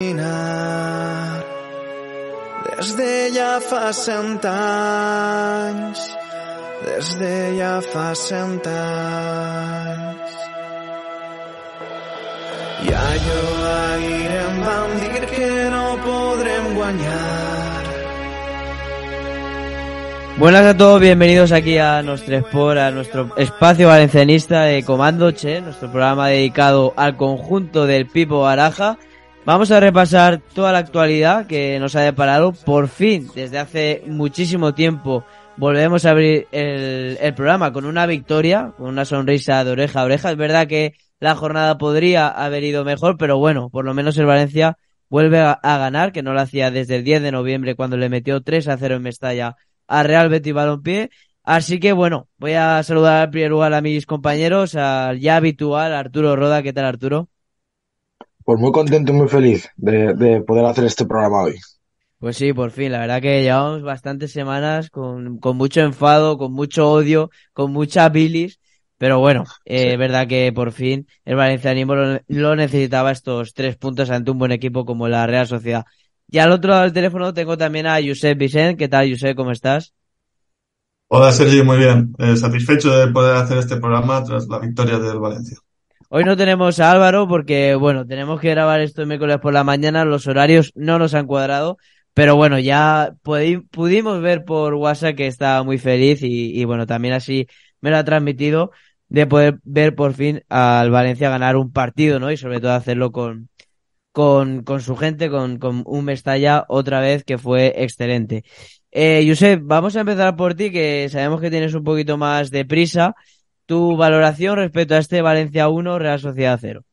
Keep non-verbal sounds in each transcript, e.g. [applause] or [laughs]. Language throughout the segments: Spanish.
Desde de ja fa cent fa que no podrem guanyar. Buenas a todos, bienvenidos aquí a nuestro Por, a nuestro espacio valencianista de Comando Che, nuestro programa dedicado al conjunto del Pipo Baraja Vamos a repasar toda la actualidad que nos ha deparado. Por fin, desde hace muchísimo tiempo, volvemos a abrir el, programa con una victoria, con una sonrisa de oreja a oreja. Es verdad que la jornada podría haber ido mejor, pero bueno, por lo menos el Valencia vuelve a, ganar, que no lo hacía desde el 10 de noviembre cuando le metió 3 a 0 en Mestalla a Real Betis Balompié. Así que bueno, voy a saludar en primer lugar a mis compañeros, al ya habitual Arturo Roda. ¿Qué tal Arturo? Pues muy contento y muy feliz de, poder hacer este programa hoy. Pues sí, por fin, la verdad que llevamos bastantes semanas con, mucho enfado, con mucho odio, con mucha bilis, pero bueno, eh, es verdad que por fin el valencianismo lo, necesitaba estos tres puntos ante un buen equipo como la Real Sociedad. Y al otro lado del teléfono tengo también a Josep Vicent. ¿Qué tal, Josep? ¿Cómo estás? Hola, Sergio, muy bien. Eh, satisfecho de poder hacer este programa tras la victoria del Valencia. Hoy no tenemos a Álvaro porque, bueno, tenemos que grabar esto el miércoles por la mañana, los horarios no nos han cuadrado, pero bueno, ya pudimos ver por WhatsApp que está muy feliz y, bueno, también así me lo ha transmitido de poder ver por fin al Valencia ganar un partido, ¿no? Y sobre todo hacerlo con, con, con su gente, con, con un Mestalla otra vez que fue excelente. Eh, Josep, vamos a empezar por ti, que sabemos que tienes un poquito más de prisa tu valoración respecto a este Valencia 1, Real Sociedad 0.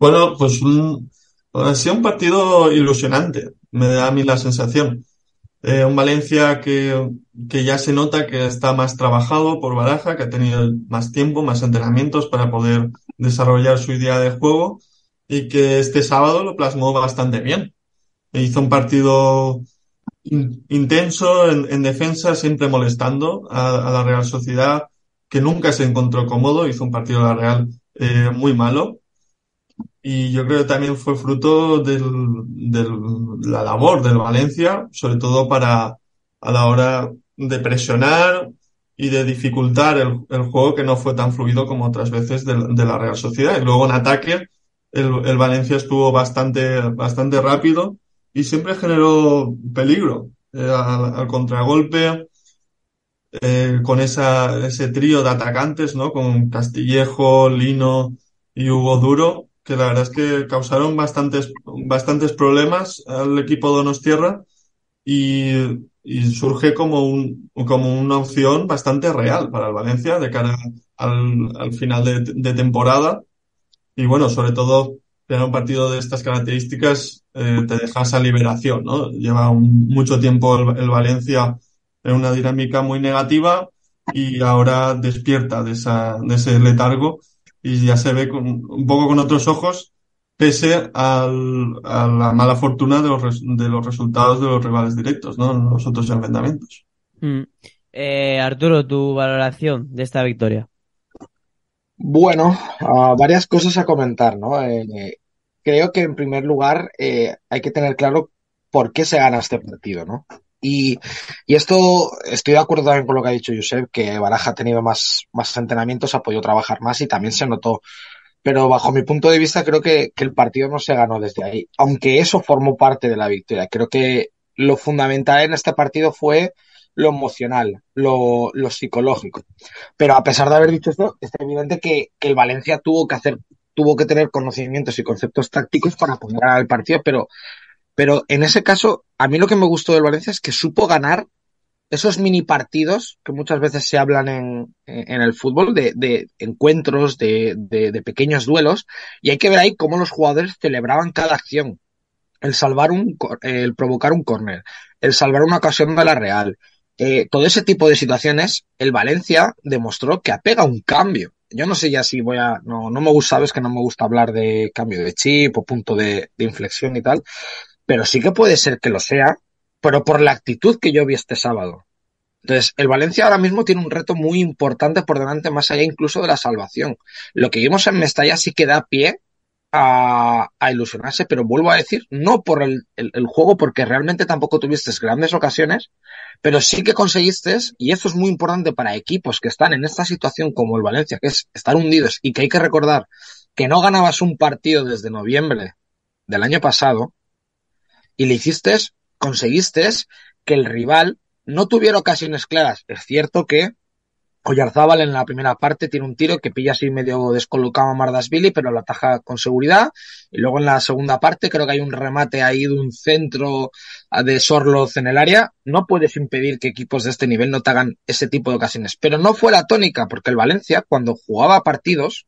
Bueno, pues un, mm, ha sido un partido ilusionante, me da a mí la sensación. Eh, un Valencia que, ya se nota que está más trabajado por Baraja, que ha tenido más tiempo, más entrenamientos para poder desarrollar su idea de juego y que este sábado lo plasmó bastante bien. Hizo un partido intenso en, defensa, siempre molestando a la Real Sociedad, que nunca se encontró cómodo, hizo un partido de la Real eh, muy malo. Y yo creo que también fue fruto de la labor del Valencia, sobre todo para a la hora de presionar y de dificultar el, juego que no fue tan fluido como otras veces de, la Real Sociedad. Y luego en ataque, el, Valencia estuvo bastante, bastante rápido y siempre generó peligro. Eh, al, contragolpe, eh, con ese trío de atacantes, ¿no? Con Castillejo, Lino y Hugo Duro, que la verdad es que causaron bastantes, bastantes problemas al equipo Donostierra y, y surge como, un, como una opción bastante real para el Valencia de cara al, final de, temporada. Y bueno, sobre todo tener un partido de estas características eh, te deja esa liberación, ¿no? Lleva mucho tiempo el Valencia en una dinámica muy negativa y ahora despierta de, esa, de ese letargo y ya se ve un poco con otros ojos pese al, a la mala fortuna de los, de los resultados de los rivales directos, ¿no? Los otros enfrentamientos. Mm. Eh, Arturo, tu valoración de esta victoria. Bueno, ah, varias cosas a comentar, ¿no? Eh, creo que en primer lugar eh, hay que tener claro por qué se gana este partido, ¿no? Y, esto, estoy de acuerdo también con lo que ha dicho Josep, que Baraja ha tenido más, más entrenamientos, ha podido trabajar más y también se notó. Pero bajo mi punto de vista creo que, el partido no se ganó desde ahí, aunque eso formó parte de la victoria. Creo que lo fundamental en este partido fue lo emocional, lo, psicológico. Pero a pesar de haber dicho esto, es evidente que, el Valencia tuvo que hacer tuvo que tener conocimientos y conceptos tácticos para poner al partido, pero pero en ese caso, a mí lo que me gustó del Valencia es que supo ganar esos mini partidos que muchas veces se hablan en, el fútbol, de, encuentros, de, pequeños duelos, y hay que ver ahí cómo los jugadores celebraban cada acción. El salvar un, el provocar un córner, el salvar una ocasión de la Real, eh, todo ese tipo de situaciones, el Valencia demostró que apega un cambio. Yo no sé ya si voy a, no, no me gusta, sabes que no me gusta hablar de cambio de chip o punto de inflexión y tal, pero sí que puede ser que lo sea, pero por la actitud que yo vi este sábado. Entonces, el Valencia ahora mismo tiene un reto muy importante por delante, más allá incluso de la salvación. Lo que vimos en Mestalla sí que da pie a, ilusionarse, pero vuelvo a decir, no por el, juego, porque realmente tampoco tuviste grandes ocasiones, pero sí que conseguiste, y esto es muy importante para equipos que están en esta situación como el Valencia, que es estar hundidos y que hay que recordar que no ganabas un partido desde noviembre del año pasado, y le hiciste, conseguiste que el rival no tuviera ocasiones claras. Es cierto que collarzábal en la primera parte tiene un tiro que pilla así medio descolocado a Mardasvili, pero lo ataja con seguridad. Y luego en la segunda parte creo que hay un remate ahí de un centro de Sorloz en el área. No puedes impedir que equipos de este nivel no te hagan ese tipo de ocasiones. Pero no fue la tónica, porque el Valencia, cuando jugaba partidos,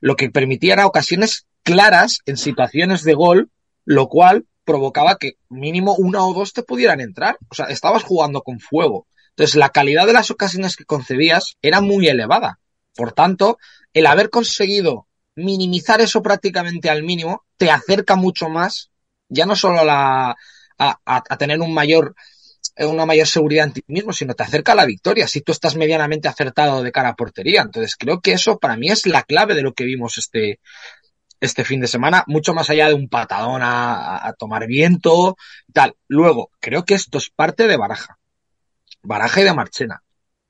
lo que permitía era ocasiones claras en situaciones de gol, lo cual provocaba que mínimo una o dos te pudieran entrar. O sea, estabas jugando con fuego. Entonces, la calidad de las ocasiones que concebías era muy elevada. Por tanto, el haber conseguido minimizar eso prácticamente al mínimo te acerca mucho más, ya no solo a, tener un mayor, eh, una mayor seguridad en ti mismo, sino te acerca a la victoria si tú estás medianamente acertado de cara a portería. Entonces, creo que eso para mí es la clave de lo que vimos este, este fin de semana, mucho más allá de un patadón a, tomar viento, tal. Luego, creo que esto es parte de Baraja. Baraja y de Marchena.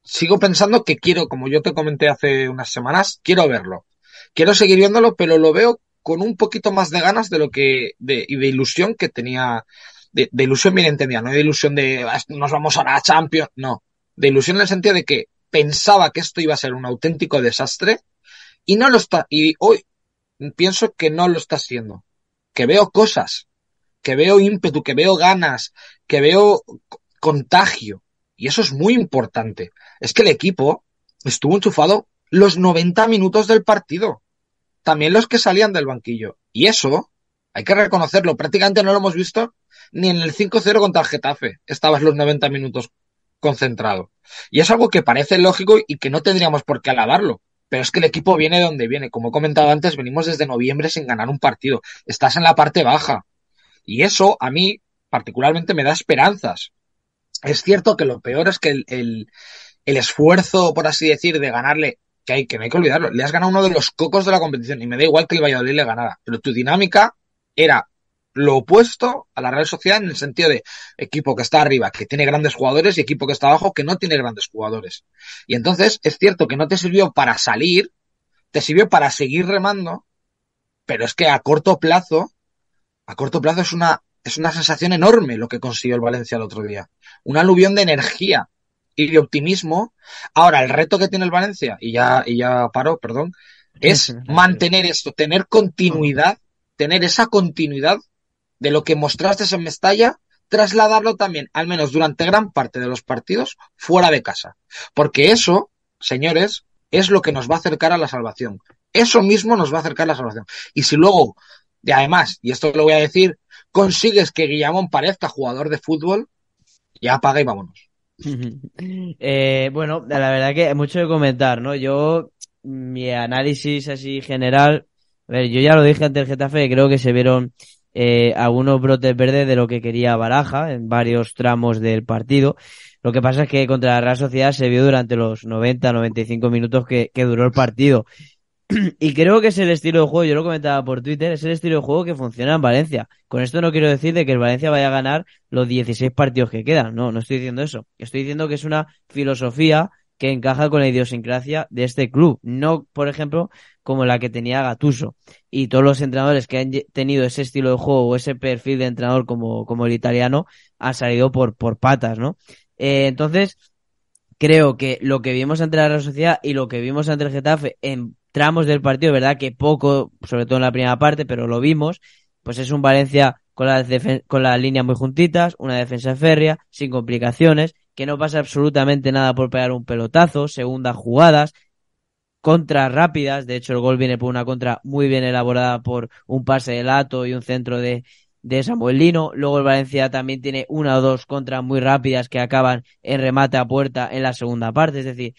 Sigo pensando que quiero, como yo te comenté hace unas semanas, quiero verlo. Quiero seguir viéndolo, pero lo veo con un poquito más de ganas de lo que, de, y de ilusión que tenía, de, de ilusión bien entendida, no de ilusión de ah, nos vamos ahora a Champions, no. De ilusión en el sentido de que pensaba que esto iba a ser un auténtico desastre y no lo está. Y hoy, pienso que no lo está haciendo. Que veo cosas, que veo ímpetu, que veo ganas, que veo contagio. Y eso es muy importante. Es que el equipo estuvo enchufado los 90 minutos del partido. También los que salían del banquillo. Y eso, hay que reconocerlo, prácticamente no lo hemos visto ni en el 5-0 contra el Getafe. Estabas los 90 minutos concentrado. Y es algo que parece lógico y que no tendríamos por qué alabarlo pero es que el equipo viene donde viene. Como he comentado antes, venimos desde noviembre sin ganar un partido. Estás en la parte baja. Y eso a mí particularmente me da esperanzas. Es cierto que lo peor es que el, esfuerzo, por así decir, de ganarle, que, hay, que no hay que olvidarlo, le has ganado uno de los cocos de la competición y me da igual que el Valladolid le ganara, pero tu dinámica era lo opuesto a la Real social en el sentido de equipo que está arriba, que tiene grandes jugadores, y equipo que está abajo, que no tiene grandes jugadores. Y entonces es cierto que no te sirvió para salir, te sirvió para seguir remando, pero es que a corto plazo, a corto plazo es una, es una sensación enorme lo que consiguió el Valencia el otro día. Un aluvión de energía y de optimismo. Ahora, el reto que tiene el Valencia, y ya, y ya paro, perdón, es mantener esto, tener continuidad, tener esa continuidad de lo que mostraste en Mestalla, trasladarlo también, al menos durante gran parte de los partidos, fuera de casa. Porque eso, señores, es lo que nos va a acercar a la salvación. Eso mismo nos va a acercar a la salvación. Y si luego, además, y esto lo voy a decir, consigues que Guillamón parezca jugador de fútbol, ya apaga y vámonos. [laughs] Eh, bueno, la verdad que hay mucho que comentar, ¿no? Yo, mi análisis así general, a ver, yo ya lo dije ante el Getafe, creo que se vieron eh, algunos brotes verdes de lo que quería Baraja en varios tramos del partido. Lo que pasa es que contra la Real Sociedad se vio durante los 90-95 minutos que, que duró el partido. [clears throat] Y creo que es el estilo de juego, yo lo comentaba por Twitter, es el estilo de juego que funciona en Valencia. Con esto no quiero decir de que el Valencia vaya a ganar los 16 partidos que quedan, no, no estoy diciendo eso. Estoy diciendo que es una filosofía que encaja con la idiosincrasia de este club, no, por ejemplo, como la que tenía Gatuso. Y todos los entrenadores que han tenido ese estilo de juego o ese perfil de entrenador como, como el italiano han salido por, por patas, ¿no? Eh, entonces, creo que lo que vimos ante la Real Sociedad y lo que vimos ante el Getafe en tramos del partido, ¿verdad? Que poco, sobre todo en la primera parte, pero lo vimos, pues es un Valencia con las, con las líneas muy juntitas, una defensa férrea, sin complicaciones, que no pasa absolutamente nada por pegar un pelotazo, segundas jugadas, contras rápidas, de hecho el gol viene por una contra muy bien elaborada por un pase de Lato y un centro de, de Samuel Lino, luego el Valencia también tiene una o dos contras muy rápidas que acaban en remate a puerta en la segunda parte, es decir,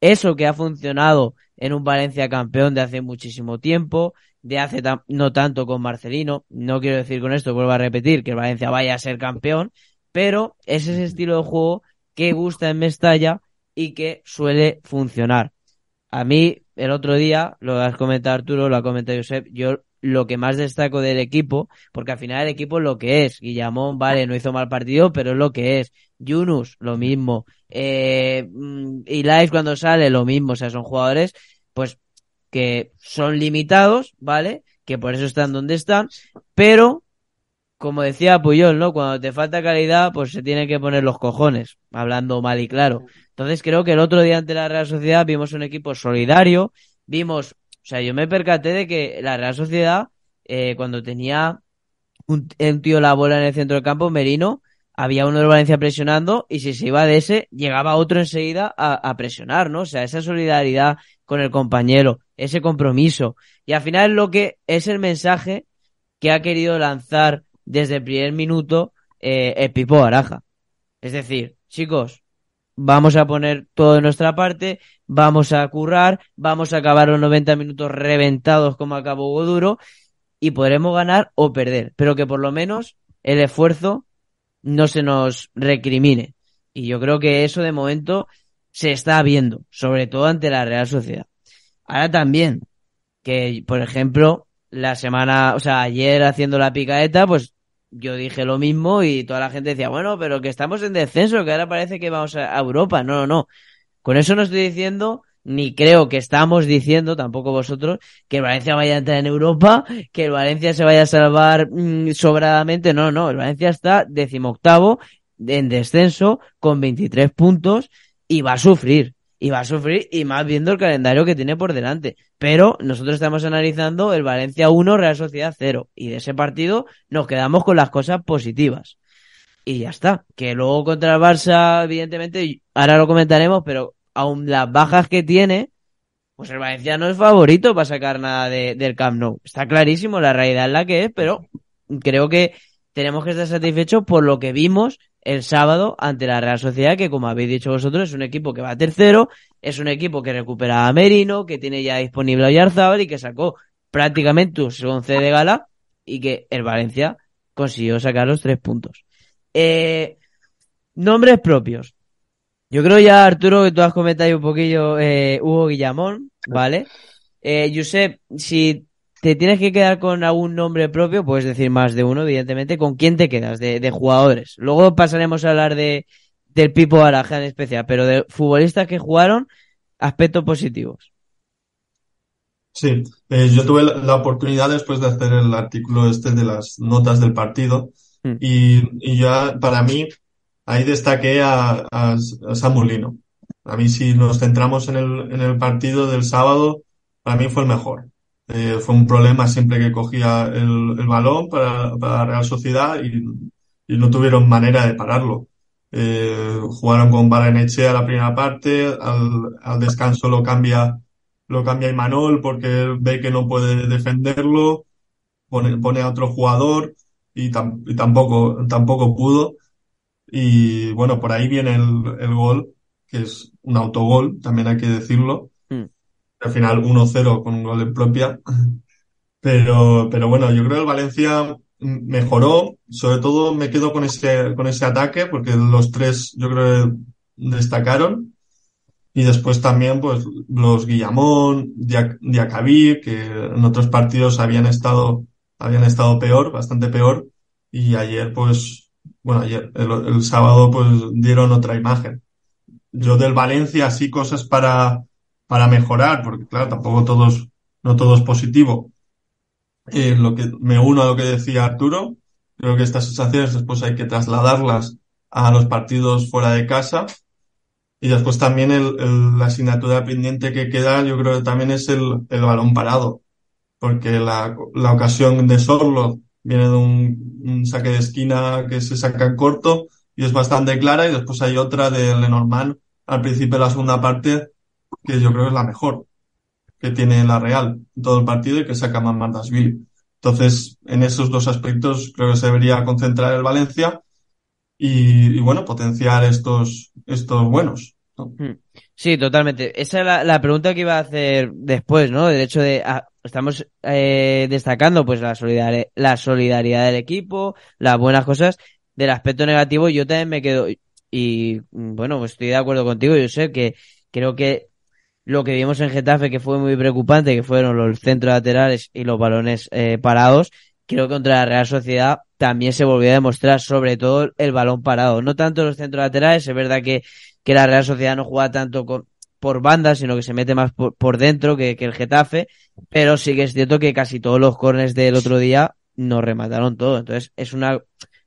eso que ha funcionado en un Valencia campeón de hace muchísimo tiempo, de hace no tanto con Marcelino, no quiero decir con esto, vuelvo a repetir, que el Valencia vaya a ser campeón, pero es ese estilo de juego que gusta en Mestalla y que suele funcionar. A mí, el otro día, lo has comentado Arturo, lo ha comentado Josep, yo lo que más destaco del equipo, porque al final el equipo es lo que es. Guillamón, vale, no hizo mal partido, pero es lo que es. Yunus, lo mismo. Eh, mm, lais cuando sale, lo mismo. O sea, son jugadores, pues, que son limitados, ¿vale? Que por eso están donde están, pero como decía Puyol, ¿no? Cuando te falta calidad, pues se tiene que poner los cojones, hablando mal y claro. Entonces creo que el otro día ante la Real Sociedad vimos un equipo solidario, vimos, o sea, yo me percaté de que la Real Sociedad, eh, cuando tenía un, tío la bola en el centro del campo, Merino, había uno de Valencia presionando y si se iba de ese, llegaba otro enseguida a, a presionar, ¿no? O sea, esa solidaridad con el compañero, ese compromiso. Y al final lo que es el mensaje que ha querido lanzar desde el primer minuto eh, el Pipo Baraja. Es decir, chicos, vamos a poner todo de nuestra parte, vamos a currar, vamos a acabar los 90 minutos reventados como acabó Goduro y podremos ganar o perder, pero que por lo menos el esfuerzo no se nos recrimine. Y yo creo que eso de momento se está viendo, sobre todo ante la Real Sociedad. Ahora también, que por ejemplo, la semana, o sea, ayer haciendo la picaeta, pues yo dije lo mismo y toda la gente decía, bueno, pero que estamos en descenso, que ahora parece que vamos a Europa. No, no, no. Con eso no estoy diciendo, ni creo que estamos diciendo, tampoco vosotros, que Valencia vaya a entrar en Europa, que el Valencia se vaya a salvar mm, sobradamente. No, no, el Valencia está decimoctavo en descenso con 23 puntos y va a sufrir y va a sufrir y más viendo el calendario que tiene por delante. Pero nosotros estamos analizando el Valencia 1, Real Sociedad 0 y de ese partido nos quedamos con las cosas positivas. Y ya está, que luego contra el Barça, evidentemente, ahora lo comentaremos, pero aún las bajas que tiene, pues el Valencia no es favorito para sacar nada del Camp Nou. Está clarísimo la realidad en la que es, pero creo que tenemos que estar satisfechos por lo que vimos el sábado ante la Real Sociedad, que como habéis dicho vosotros, es un equipo que va tercero, es un equipo que recupera a Merino, que tiene ya disponible a Yarzábal y que sacó prácticamente su once de gala y que el Valencia consiguió sacar los tres puntos. Eh, nombres propios. Yo creo ya, Arturo, que tú has comentado un poquillo eh, Hugo Guillamón, ¿vale? yo eh, sé si ¿Te tienes que quedar con algún nombre propio? Puedes decir más de uno, evidentemente. ¿Con quién te quedas de, jugadores? Luego pasaremos a hablar de, del Pipo Araja en especial, pero de futbolistas que jugaron, aspectos positivos. Sí, eh, yo tuve la oportunidad después de hacer el artículo este de las notas del partido mm. y, yo ya para mí ahí destaqué a, a, a A mí si nos centramos en el partido del sábado, para mí fue el mejor. Eh, fue un problema siempre que cogía el, balón para, la Real Sociedad y, no tuvieron manera de pararlo. Eh, jugaron con Echea la primera parte, al, descanso lo cambia, lo cambia Imanol porque ve que no puede defenderlo, pone, pone a otro jugador y, tampoco, tampoco pudo. Y bueno, por ahí viene el gol, que es un autogol, también hay que decirlo al final 1-0 con un gol en propia. [laughs] Pero, pero bueno, yo creo que el Valencia mejoró. Sobre todo me quedo con ese, con ese ataque, porque los tres yo creo destacaron. Y después también, pues, los Guillamón, Diacabir que en otros partidos habían estado, habían estado peor, bastante peor. Y ayer, pues, bueno, ayer, el, sábado, pues, dieron otra imagen. Yo del Valencia, sí cosas para, para mejorar, porque claro, tampoco todos, no todo es positivo. Eh, lo que, me uno a lo que decía Arturo, creo que estas sensaciones después hay que trasladarlas a los partidos fuera de casa. Y después también la asignatura pendiente que queda, yo creo que también es el, el balón parado, porque la, la ocasión de Sorlo viene de un, saque de esquina que se saca corto y es bastante clara, y después hay otra de Lenormand al principio de la segunda parte que yo creo que es la mejor que tiene la Real en todo el partido y que saca más mandasville Entonces, en esos dos aspectos creo que se debería concentrar el Valencia y, bueno, potenciar estos, estos buenos. Hmm. Sí, totalmente. Esa es la, pregunta que iba a hacer después, ¿no? El hecho de, ah, estamos eh, destacando pues la, la solidaridad del equipo, las buenas cosas. Del aspecto negativo yo también me quedo, y bueno, pues, estoy de acuerdo contigo, yo sé que creo que lo que vimos en Getafe, que fue muy preocupante, que fueron los centros laterales y los balones eh, parados, creo que contra la Real Sociedad también se volvió a demostrar, sobre todo el balón parado. No tanto los centros laterales, es verdad que, que la Real Sociedad no juega tanto por bandas, sino que se mete más por, dentro que, el Getafe, pero sí que es cierto que casi todos los corners del otro día nos remataron todo. Entonces, es una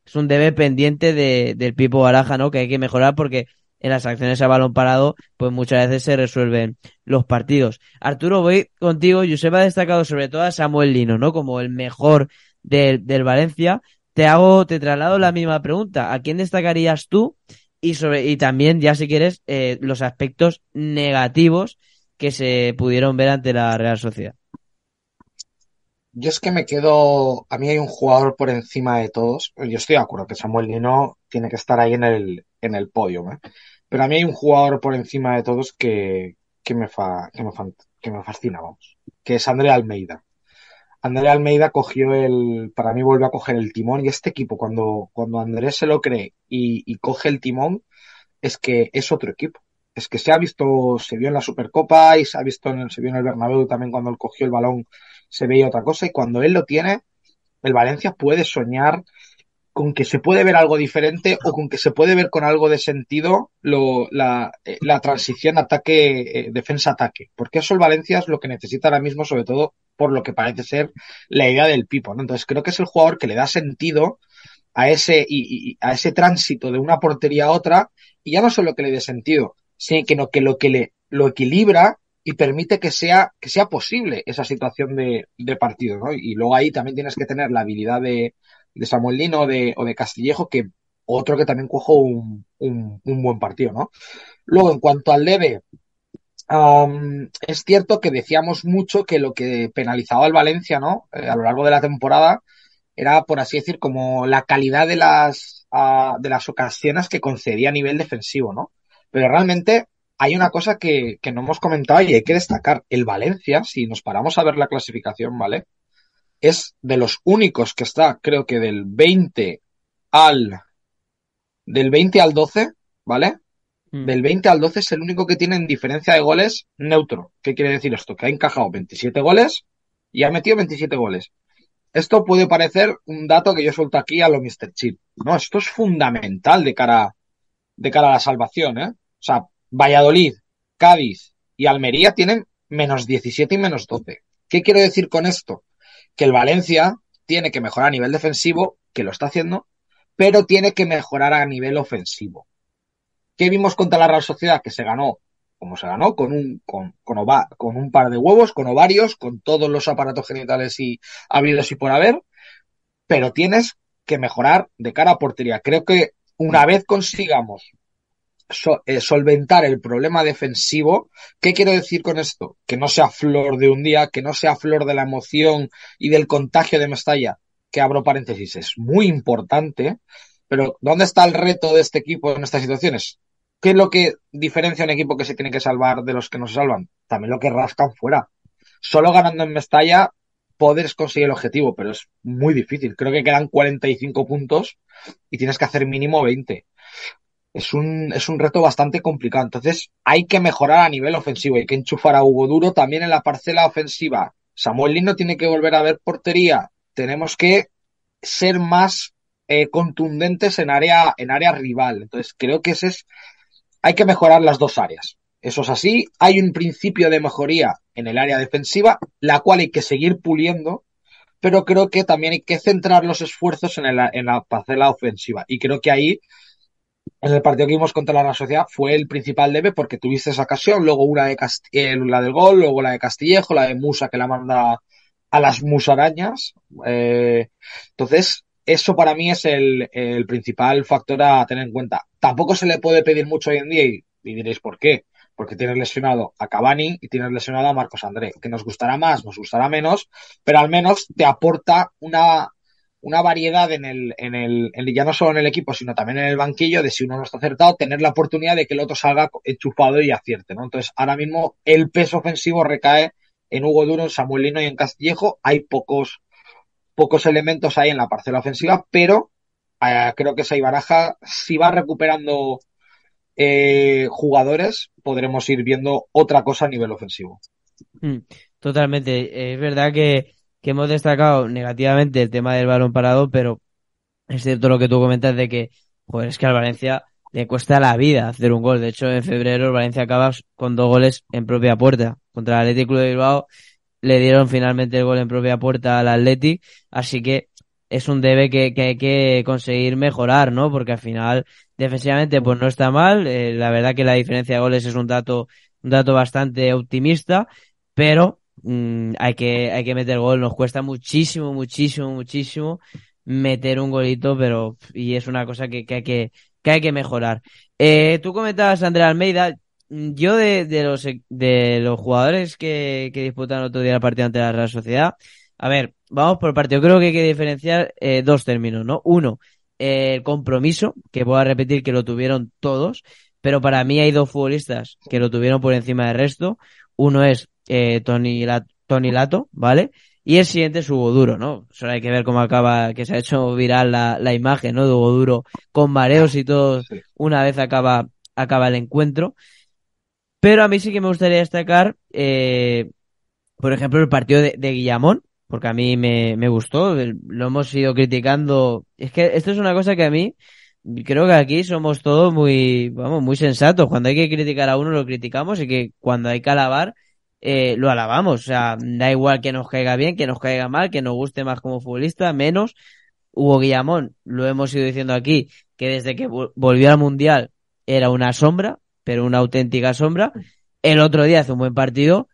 es un debe pendiente de, del Pipo Baraja, ¿no? Que hay que mejorar porque en las acciones a balón parado, pues muchas veces se resuelven los partidos. Arturo, voy contigo. Josep ha destacado sobre todo a Samuel Lino, ¿no? Como el mejor del, Valencia. Te hago, te traslado la misma pregunta. ¿A quién destacarías tú? Y sobre, y también, ya si quieres, eh, los aspectos negativos que se pudieron ver ante la Real Sociedad. Yo es que me quedo, a mí hay un jugador por encima de todos. Yo estoy de acuerdo que Samuel Lino tiene que estar ahí en el, en el podio. Pero a mí hay un jugador por encima de todos que, que, me, fa, que, me, que me fascina, vamos, que es André Almeida. André Almeida cogió el, para mí vuelve a coger el timón y este equipo cuando, cuando Andrés se lo cree y, y, coge el timón es que es otro equipo. Es que se ha visto, se vio en la Supercopa y se ha visto en el, se vio en el Bernabéu también cuando él cogió el balón se veía otra cosa y cuando él lo tiene el Valencia puede soñar con que se puede ver algo diferente o con que se puede ver con algo de sentido eh, la, transición ataque eh, defensa ataque porque eso el Valencia es lo que necesita ahora mismo sobre todo por lo que parece ser la idea del Pipo entonces creo que es el jugador que le da sentido a ese y, a ese tránsito de una portería a otra y ya no solo que le dé sentido sino que lo que le lo equilibra y permite que sea, que sea posible esa situación de, partido, Y luego ahí también tienes que tener la habilidad de, de Samuel Lino de, o de Castillejo, que otro que también cojo un, buen partido, ¿no? Luego, en cuanto al leve, es cierto que decíamos mucho que lo que penalizaba al Valencia, ¿no? Eh, a lo largo de la temporada, era, por así decir, como la calidad de las, de las ocasiones que concedía a nivel defensivo, ¿no? Pero realmente hay una cosa que no hemos comentado y hay que destacar. El Valencia, si nos paramos a ver la clasificación, ¿vale? es de los únicos que está, creo que del 20 al del 20 al 12, ¿vale? Mm. Del 20 al 12 es el único que tiene en diferencia de goles neutro. ¿Qué quiere decir esto? Que ha encajado 27 goles y ha metido 27 goles. Esto puede parecer un dato que yo suelto aquí a lo Mr. Chip. No, esto es fundamental de cara, de cara a la salvación, ¿eh? O sea, Valladolid, Cádiz y Almería tienen menos 17 y menos 12. ¿Qué quiero decir con esto? que el Valencia tiene que mejorar a nivel defensivo, que lo está haciendo, pero tiene que mejorar a nivel ofensivo. ¿Qué vimos contra la Real Sociedad? Que se ganó como se ganó, con un, con, con un par de huevos, con ovarios, con todos los aparatos genitales y habidos y por haber, pero tienes que mejorar de cara a portería. Creo que una mm. vez consigamos eh, solventar el problema defensivo. ¿Qué quiero decir con esto? Que no sea flor de un día, que no sea flor de la emoción y del contagio de Mestalla, que abro paréntesis, es muy importante, pero ¿dónde está el reto de este equipo en estas situaciones? ¿Qué es lo que diferencia un equipo que se tiene que salvar de los que no se salvan? También lo que rascan fuera. Solo ganando en Mestalla podés conseguir el objetivo, pero es muy difícil. Creo que quedan 45 puntos y tienes que hacer mínimo 20 es un, es un reto bastante complicado. Entonces hay que mejorar a nivel ofensivo, hay que enchufar a Hugo Duro también en la parcela ofensiva. Samuel Lino tiene que volver a ver portería. Tenemos que ser más eh, contundentes en área, en área rival. Entonces creo que ese es, hay que mejorar las dos áreas. Eso es así. Hay un principio de mejoría en el área defensiva, la cual hay que seguir puliendo, pero creo que también hay que centrar los esfuerzos en, en la parcela ofensiva. Y creo que ahí en el partido que vimos contra la Sociedad fue el principal debe porque tuviste esa ocasión, luego una de eh, la del gol, luego la de Castillejo, la de Musa que la manda a las musarañas. Eh, entonces, eso para mí es el, principal factor a tener en cuenta. Tampoco se le puede pedir mucho hoy en día y, diréis por qué. Porque tienes lesionado a Cavani y tienes lesionado a Marcos André, que nos gustará más, nos gustará menos, pero al menos te aporta una una variedad en el, en el, ya no solo en el equipo, sino también en el banquillo, de si uno no está acertado, tener la oportunidad de que el otro salga enchufado y acierte, ¿no? Entonces, ahora mismo el peso ofensivo recae en Hugo Duro, en Samuelino y en Castillejo. Hay pocos, pocos elementos ahí en la parcela ofensiva, pero eh, creo que baraja si va recuperando eh, jugadores, podremos ir viendo otra cosa a nivel ofensivo. Mm, totalmente. Es verdad que que hemos destacado negativamente el tema del balón parado, pero es cierto lo que tú comentas de que, joder, es que al Valencia le cuesta la vida hacer un gol. De hecho, en febrero el Valencia acaba con dos goles en propia puerta. Contra el Club de Bilbao le dieron finalmente el gol en propia puerta al Athletic así que es un debe que, hay que conseguir mejorar, ¿no? Porque al final, defensivamente, pues no está mal. Eh, la verdad que la diferencia de goles es un dato, un dato bastante optimista, pero Mm, hay, que, hay que meter gol. Nos cuesta muchísimo, muchísimo, muchísimo meter un golito, pero y es una cosa que, hay, que, que hay que mejorar. Eh, tú comentabas, Andrea Almeida, mm, yo de, de, los, e, de los jugadores que, que disputaron otro día la partida ante la Real Sociedad, a ver, vamos por parte. Yo creo que hay que diferenciar eh, dos términos, ¿no? Uno, eh, el compromiso, que voy a repetir que lo tuvieron todos, pero para mí hay dos futbolistas que lo tuvieron por encima del resto. Uno es eh, Tony, Lato, Tony Lato, ¿vale? Y el siguiente es Hugo Duro, ¿no? Solo hay que ver cómo acaba, que se ha hecho viral la, imagen, ¿no? De Hugo Duro con mareos y todo, una vez acaba, el encuentro. Pero a mí sí que me gustaría destacar, eh, por ejemplo, el partido de, Guillamón, porque a mí me, gustó, lo hemos ido criticando. Es que esto es una cosa que a mí, creo que aquí somos todos muy, vamos, muy sensatos. Cuando hay que criticar a uno lo criticamos y que cuando hay que alabar, eh, lo alabamos. O sea, da igual que nos caiga bien, que nos caiga mal, que nos guste más como futbolista, menos. Hugo Guillamón, lo hemos ido diciendo aquí, que desde que volvió al Mundial era una sombra, pero una auténtica sombra. El otro día hace un buen partido.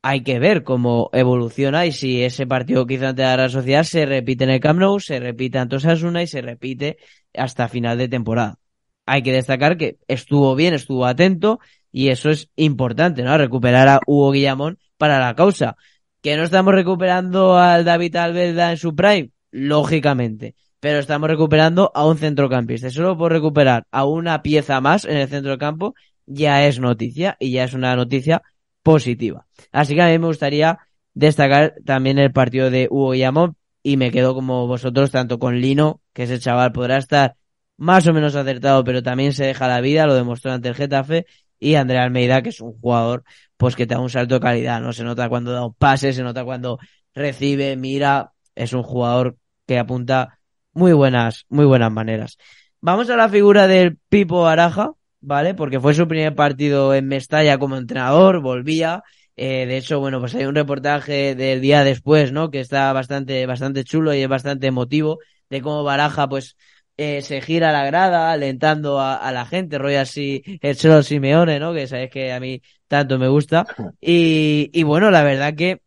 Hay que ver cómo evoluciona y si ese partido que hizo a la Sociedad se repite en el Camp Nou, se repite en Osasuna y se repite hasta final de temporada. Hay que destacar que estuvo bien, estuvo atento, y eso es importante, ¿no? Recuperar a Hugo Guillamón para la causa. ¿Que no estamos recuperando al David Alberta en su prime? Lógicamente. Pero estamos recuperando a un centrocampista. Solo por recuperar a una pieza más en el centro campo ya es noticia y ya es una noticia positiva. Así que a mí me gustaría destacar también el partido de Hugo Guillamón y me quedo como vosotros tanto con Lino, que ese chaval podrá estar más o menos acertado, pero también se deja la vida, lo demostró ante el Getafe, y Andrea Almeida, que es un jugador pues que te da un salto de calidad, ¿no? Se nota cuando da un pase, se nota cuando recibe, mira, es un jugador que apunta muy buenas, muy buenas maneras. Vamos a la figura del Pipo Baraja, ¿vale? Porque fue su primer partido en Mestalla como entrenador, volvía. Eh, de hecho, bueno, pues hay un reportaje del día después, ¿no? Que está bastante, bastante chulo y es bastante emotivo de cómo Baraja, pues, eh, se gira la grada alentando a, la gente, rollo así, el solo Simeone, ¿no? Que sabes que a mí tanto me gusta. Y, bueno, la verdad que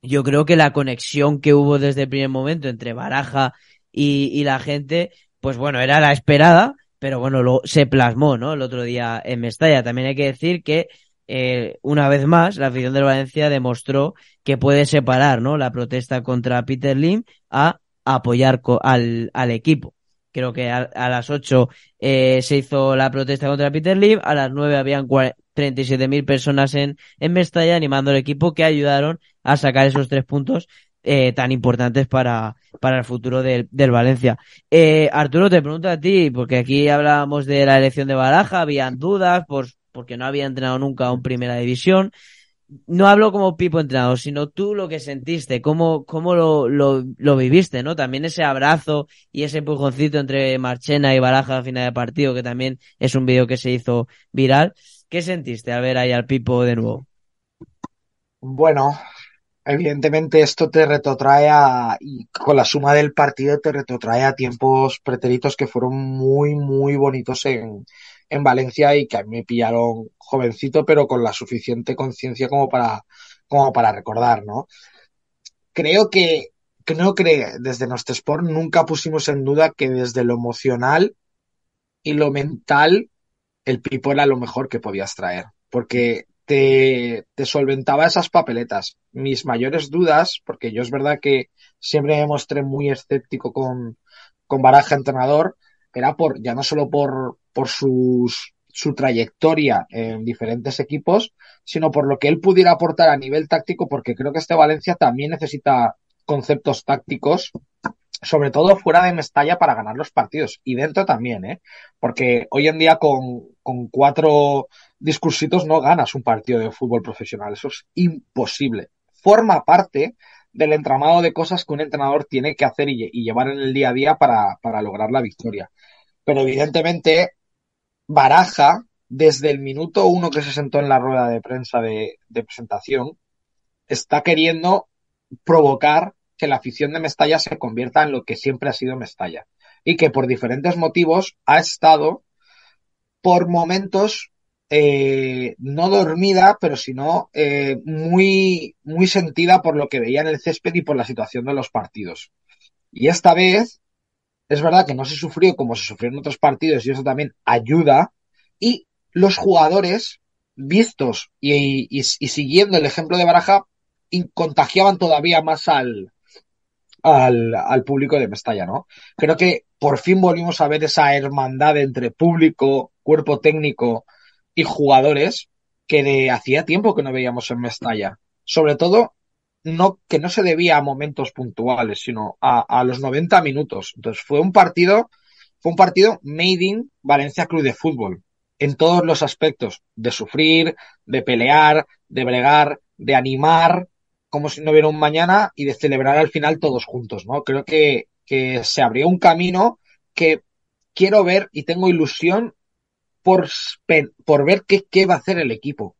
yo creo que la conexión que hubo desde el primer momento entre Baraja y, la gente, pues bueno, era la esperada, pero bueno, lo, se plasmó, ¿no? El otro día en Mestalla. También hay que decir que eh, una vez más, la afición de Valencia demostró que puede separar ¿no? la protesta contra Peter Lim a apoyar al, equipo creo que a, las 8 eh, se hizo la protesta contra Peter Lee, a las 9 habían 37.000 personas en, Mestalla animando al equipo que ayudaron a sacar esos tres puntos eh, tan importantes para, para el futuro del, Valencia. Eh, Arturo, te pregunto a ti, porque aquí hablábamos de la elección de Baraja, habían dudas por, porque no había entrenado nunca en primera división no hablo como Pipo entrenado, sino tú lo que sentiste, cómo, cómo lo, lo, viviste, ¿no? También ese abrazo y ese empujoncito entre Marchena y Baraja a final de partido, que también es un vídeo que se hizo viral. ¿Qué sentiste al ver ahí al Pipo de nuevo? Bueno, evidentemente esto te retrotrae a, y con la suma del partido te retrotrae a tiempos pretéritos que fueron muy, muy bonitos en, en Valencia y que a mí me pillaron jovencito, pero con la suficiente conciencia como para, como para recordar, ¿no? Creo que, creo desde nuestro sport nunca pusimos en duda que desde lo emocional y lo mental, el Pipo era lo mejor que podías traer, porque te, te solventaba esas papeletas. Mis mayores dudas, porque yo es verdad que siempre me mostré muy escéptico con, con Baraja entrenador, era por, ya no solo por, por su trayectoria en diferentes equipos, sino por lo que él pudiera aportar a nivel táctico, porque creo que este Valencia también necesita conceptos tácticos, sobre todo fuera de Mestalla para ganar los partidos y dentro también, ¿eh? porque hoy en día con, con cuatro discursitos no ganas un partido de fútbol profesional, eso es imposible. Forma parte del entramado de cosas que un entrenador tiene que hacer y, llevar en el día a día para, lograr la victoria. Pero evidentemente, Baraja, desde el minuto uno que se sentó en la rueda de prensa de, presentación, está queriendo provocar que la afición de Mestalla se convierta en lo que siempre ha sido Mestalla y que por diferentes motivos ha estado por momentos eh, no dormida, pero sino eh, muy, muy sentida por lo que veía en el césped y por la situación de los partidos. Y esta vez, es verdad que no se sufrió como se sufrió en otros partidos y eso también ayuda. Y los jugadores, vistos y, siguiendo el ejemplo de Baraja, contagiaban todavía más al, al, público de Mestalla, ¿no? Creo que por fin volvimos a ver esa hermandad entre público, cuerpo técnico, y jugadores que de hacía tiempo que no veíamos en Mestalla. Sobre todo, no, que no se debía a momentos puntuales, sino a, los 90 minutos. Entonces fue un partido, fue un partido made in Valencia Club de Fútbol, en todos los aspectos, de sufrir, de pelear, de bregar, de animar, como si no hubiera un mañana y de celebrar al final todos juntos, ¿no? Creo que, que se abrió un camino que quiero ver y tengo ilusión por, ver qué, va a hacer el equipo.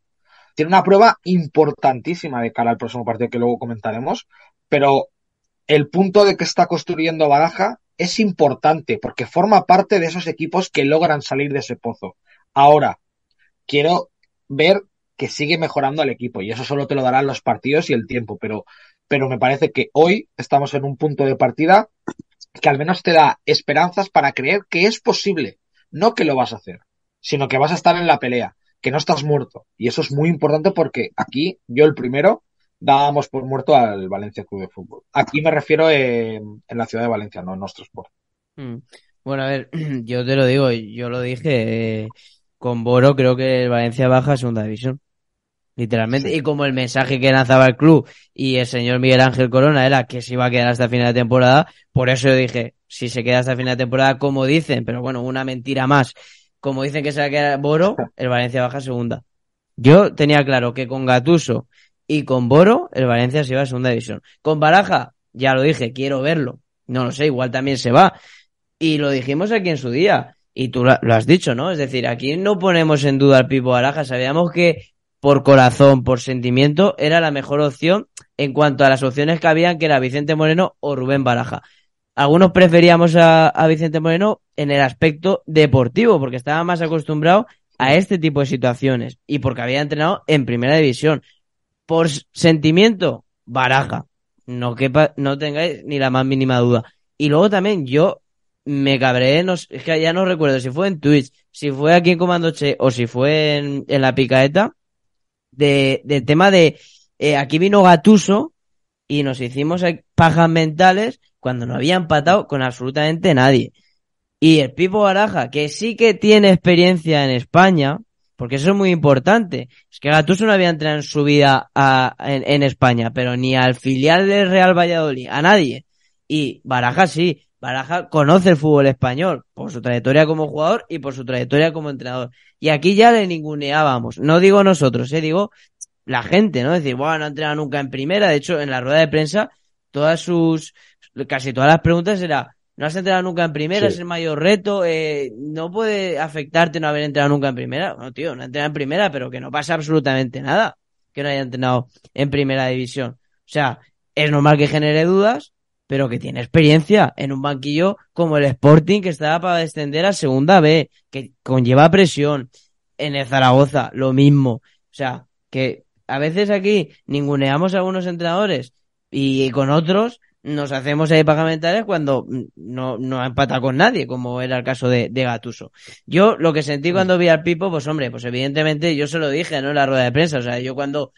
Tiene una prueba importantísima de cara al próximo partido que luego comentaremos, pero el punto de que está construyendo Baraja es importante porque forma parte de esos equipos que logran salir de ese pozo. Ahora, quiero ver que sigue mejorando el equipo y eso solo te lo darán los partidos y el tiempo, pero, pero me parece que hoy estamos en un punto de partida que al menos te da esperanzas para creer que es posible, no que lo vas a hacer sino que vas a estar en la pelea, que no estás muerto. Y eso es muy importante porque aquí, yo el primero, dábamos por muerto al Valencia Club de Fútbol. Aquí me refiero en, la ciudad de Valencia, no en nuestro sport. Mm. Bueno, a ver, [clears throat] yo te lo digo, yo lo dije, con Boro creo que el Valencia baja a segunda división. Literalmente, y como el mensaje que lanzaba el club y el señor Miguel Ángel Corona era que se iba a quedar hasta final de temporada, por eso yo dije, si se queda hasta final de temporada, como dicen, pero bueno, una mentira más como dicen que se va a quedar Boro, [laughs] el Valencia baja segunda. Yo tenía claro que con Gatuso y con Boro, el Valencia se iba a segunda división. Con Baraja, ya lo dije, quiero verlo. No lo sé, igual también se va. Y lo dijimos aquí en su día. Y tú lo has dicho, ¿no? Es decir, aquí no ponemos en duda al Pipo Baraja. Sabíamos que por corazón, por sentimiento, era la mejor opción en cuanto a las opciones que habían, que era Vicente Moreno o Rubén Baraja algunos preferíamos a, Vicente Moreno en el aspecto deportivo, porque estaba más acostumbrado a este tipo de situaciones y porque había entrenado en primera división. Por sentimiento, baraja. No, quepa, no tengáis ni la más mínima duda. Y luego también yo me cabré, no, es que ya no recuerdo si fue en Twitch, si fue aquí en Comando Che o si fue en, la picaeta, de, del tema de eh, aquí vino Gatuso y nos hicimos eh, pajas mentales cuando no había empatado con absolutamente nadie. Y el Pipo Baraja, que sí que tiene experiencia en España, porque eso es muy importante. Es que Gatuso no había entrado en su vida en, España, pero ni al filial del Real Valladolid, a nadie. Y Baraja sí, Baraja conoce el fútbol español por su trayectoria como jugador y por su trayectoria como entrenador. Y aquí ya le ninguneábamos. No digo nosotros, eh, digo la gente, ¿no? Es decir, bueno, no ha entrenado nunca en primera. De hecho, en la rueda de prensa, todas sus casi todas las preguntas era, no has entrado nunca en primera, es el mayor reto, eh, no puede afectarte no haber entrado nunca en primera. No, tío, no entrenar en primera, pero que no pasa absolutamente nada que no haya entrenado en primera división. O sea, es normal que genere dudas, pero que tiene experiencia en un banquillo como el Sporting, que estaba para descender a segunda B, que conlleva presión. En el Zaragoza, lo mismo. O sea, que a veces aquí ninguneamos a algunos entrenadores y con otros nos hacemos ahí pagamentales cuando no, no con nadie, como era el caso de, Gatuso. Yo lo que sentí cuando vi al Pipo, pues hombre, pues evidentemente yo se lo dije, ¿no? En la rueda de prensa, o sea, yo cuando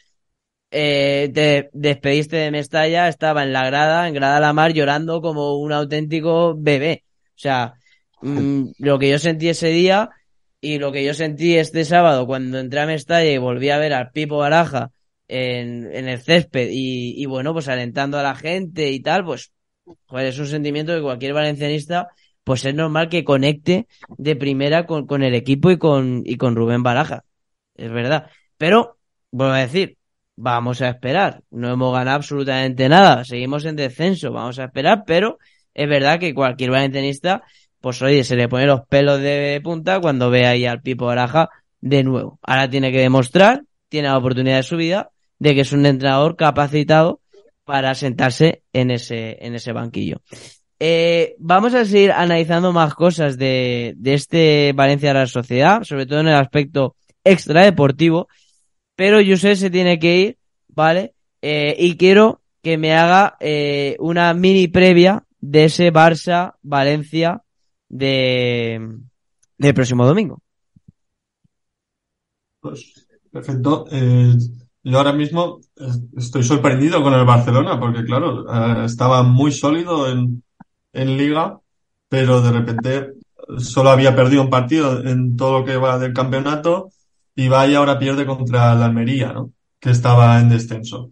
eh, te despediste de Mestalla, estaba en la grada, en grada la mar, llorando como un auténtico bebé. O sea, mm, [laughs] lo que yo sentí ese día y lo que yo sentí este sábado cuando entré a Mestalla y volví a ver al Pipo Baraja en, el césped y, bueno, pues alentando a la gente y tal, pues es un sentimiento que cualquier valencianista, pues es normal que conecte de primera con, el equipo y con, y con Rubén Baraja. Es verdad. Pero, vuelvo a decir, vamos a esperar. No hemos ganado absolutamente nada. Seguimos en descenso, vamos a esperar, pero es verdad que cualquier valencianista, pues oye, se le pone los pelos de punta cuando ve ahí al Pipo Baraja de nuevo. Ahora tiene que demostrar, tiene la oportunidad de su de que es un entrenador capacitado para sentarse en ese, en ese banquillo. Eh, vamos a seguir analizando más cosas de, este Valencia de la Sociedad, sobre todo en el aspecto extradeportivo, pero yo sé se tiene que ir, ¿vale? Eh, y quiero que me haga eh, una mini previa de ese Barça-Valencia de, del próximo domingo. Pues, perfecto. Yo ahora mismo eh, estoy sorprendido con el Barcelona, porque claro, eh, estaba muy sólido en, en liga, pero de repente eh, solo había perdido un partido en todo lo que va del campeonato y va y ahora pierde contra la Almería, ¿no? que estaba en descenso.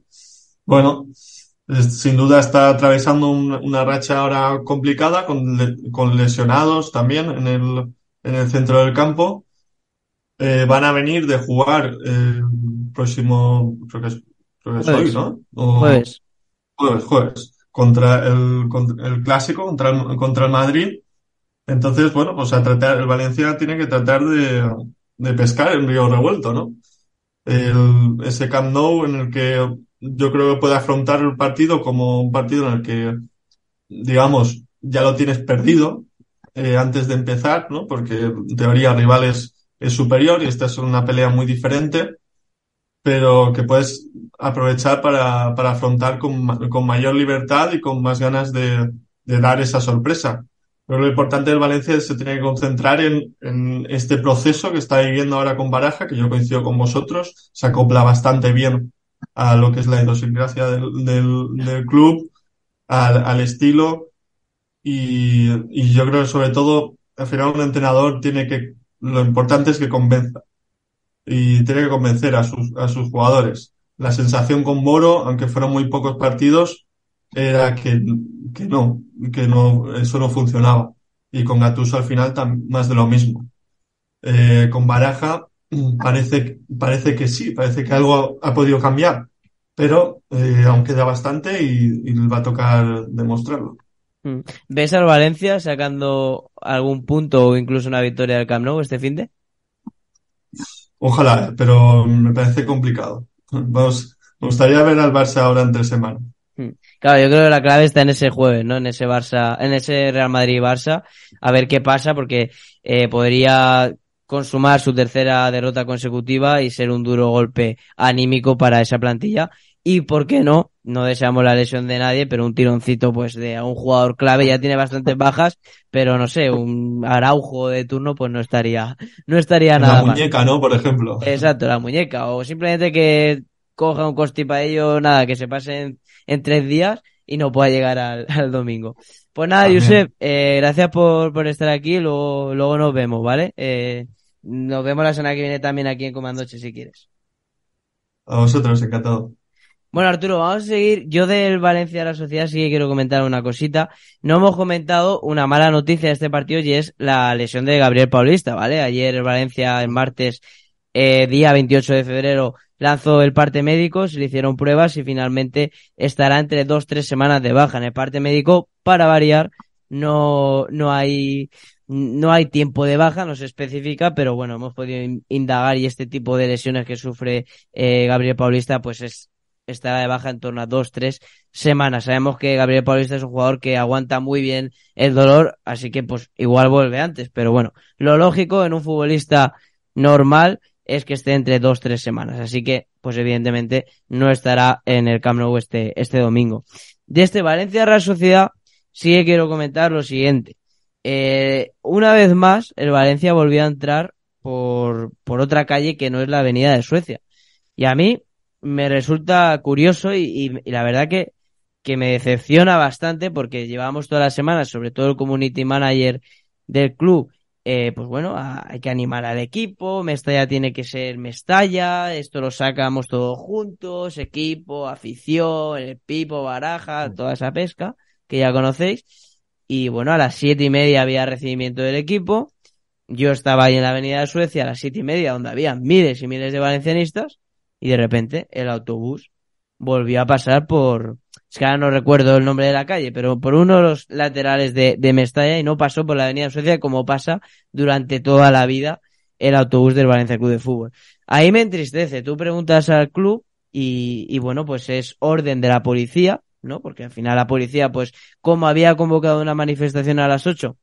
Bueno, sin duda está atravesando una racha ahora complicada con, con lesionados también en el, en el centro del campo. van a venir de jugar eh, próximo, creo que es, ¿no? jueves. Jueves, Contra el, el clásico, contra el, Madrid. Entonces, bueno, pues a tratar, el Valencia tiene que tratar de, de pescar en río revuelto, ¿no? ese Camp en el que yo creo que puede afrontar el partido como un partido en el que, digamos, ya lo tienes perdido eh, antes de empezar, ¿no? Porque en teoría rivales es superior y esta es una pelea muy diferente pero que puedes aprovechar para, para afrontar con, con, mayor libertad y con más ganas de, de dar esa sorpresa. Pero lo importante del Valencia es que se tiene que concentrar en, en, este proceso que está viviendo ahora con Baraja, que yo coincido con vosotros, se acopla bastante bien a lo que es la idiosincrasia del, del, club, al, estilo, y, y, yo creo que sobre todo, al final un entrenador tiene que, lo importante es que convenza y tiene que convencer a sus, a sus jugadores. La sensación con Moro, aunque fueron muy pocos partidos, era que, que no, que no, eso no funcionaba. Y con Gatuso al final más de lo mismo. Eh, con Baraja [clears throat] parece, parece que sí, parece que algo ha, podido cambiar, pero eh, aún queda bastante y, va a tocar demostrarlo. Mm. ¿Ves al Valencia sacando algún punto o incluso una victoria del Camp Nou este fin de? Ojalá, pero me parece complicado. me gustaría ver al Barça ahora entre semana. Hmm. Claro, yo creo que la clave está en ese jueves, ¿no? En ese Barça, en ese Real Madrid-Barça, a ver qué pasa, porque eh, podría consumar su tercera derrota consecutiva y ser un duro golpe anímico para esa plantilla y por qué no, no deseamos la lesión de nadie, pero un tironcito pues de a un jugador clave ya tiene bastantes [laughs] bajas, pero no sé, un araujo de turno pues no estaría, no estaría nada. La muñeca, ¿no? Por ejemplo. Exacto, la muñeca. O simplemente que coja un para ello, nada, que se pase en, tres días y no pueda llegar al, [laughs] domingo. Pues nada, También. Eh, gracias por, por estar aquí, luego, luego nos vemos, ¿vale? Eh, nos vemos la semana que viene también aquí en Comandoche, si quieres. A vosotros, encantado. Bueno, Arturo, vamos a seguir. Yo del Valencia de la Sociedad sí que quiero comentar una cosita. No hemos comentado una mala noticia de este partido y es la lesión de Gabriel Paulista, ¿vale? Ayer en Valencia, el martes, eh, día 28 de febrero, lanzó el parte médico, se le hicieron pruebas y finalmente estará entre dos, tres semanas de baja en el parte médico. Para variar, no, no hay, no hay tiempo de baja, no se especifica, pero bueno, hemos podido indagar y este tipo de lesiones que sufre eh, Gabriel Paulista, pues es estará de baja en torno a dos, tres semanas. Sabemos que Gabriel Paulista es un jugador que aguanta muy bien el dolor, así que pues igual vuelve antes. Pero bueno, lo lógico en un futbolista normal es que esté entre dos, tres semanas. Así que, pues evidentemente, no estará en el Camp Nou este, este domingo. De este Valencia Real Sociedad, sí que quiero comentar lo siguiente. Eh, una vez más, el Valencia volvió a entrar por, por otra calle que no es la Avenida de Suecia. Y a mí, me resulta curioso y, y, la verdad que, que, me decepciona bastante porque llevamos todas las semanas, sobre todo el community manager del club, eh, pues bueno, hay que animar al equipo, Mestalla tiene que ser Mestalla, esto lo sacamos todos juntos, equipo, afición, el pipo, baraja, mm. toda esa pesca que ya conocéis. Y bueno, a las siete y media había recibimiento del equipo. Yo estaba ahí en la Avenida de Suecia a las siete y media, donde había miles y miles de valencianistas y de repente el autobús volvió a pasar por, es que ahora no recuerdo el nombre de la calle, pero por uno de los laterales de, Mestalla y no pasó por la Avenida Suecia como pasa durante toda la vida el autobús del Valencia Club de Fútbol. Ahí me entristece, tú preguntas al club y, y bueno, pues es orden de la policía, ¿no? Porque al final la policía, pues como había convocado una manifestación a las 8,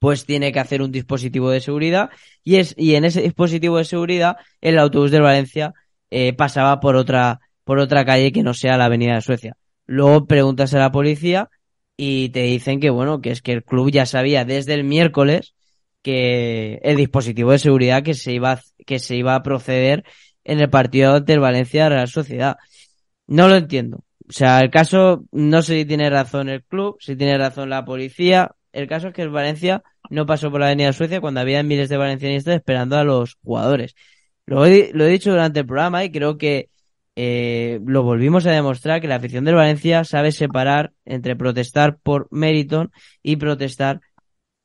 pues tiene que hacer un dispositivo de seguridad y es y en ese dispositivo de seguridad el autobús del Valencia eh, pasaba por otra, por otra calle que no sea la Avenida de Suecia. Luego preguntas a la policía y te dicen que bueno, que es que el club ya sabía desde el miércoles que el dispositivo de seguridad que se iba, que se iba a proceder en el partido ante el Valencia la Sociedad. No lo entiendo. O sea, el caso, no sé si tiene razón el club, si tiene razón la policía. El caso es que el Valencia no pasó por la Avenida de Suecia cuando había miles de valencianistas esperando a los jugadores. Lo he, dicho durante el programa y creo que eh, lo volvimos a demostrar que la afición del Valencia sabe separar entre protestar por Meriton y protestar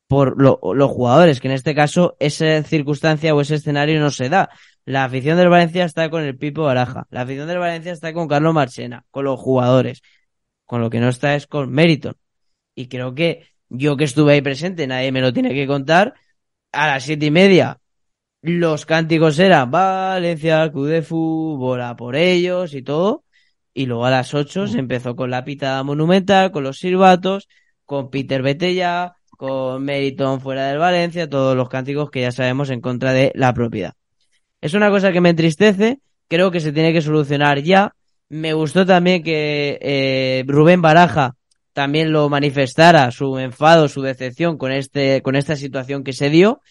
por los jugadores, que en este caso esa circunstancia o ese escenario no se da. La afición del Valencia está con el Pipo Baraja, la afición del Valencia está con Carlos Marchena, con los jugadores, con lo que no está es con Meriton. Y creo que yo que estuve ahí presente, nadie me lo tiene que contar, a las siete y media los cánticos eran Valencia, club de por ellos y todo. Y luego a las 8 se empezó con la pitada monumental, con los silbatos, con Peter Betella, con Meriton fuera del Valencia, todos los cánticos que ya sabemos en contra de la propiedad. Es una cosa que me entristece, creo que se tiene que solucionar ya. Me gustó también que eh, Rubén Baraja también lo manifestara, su enfado, su decepción con, este, con esta situación que se dio.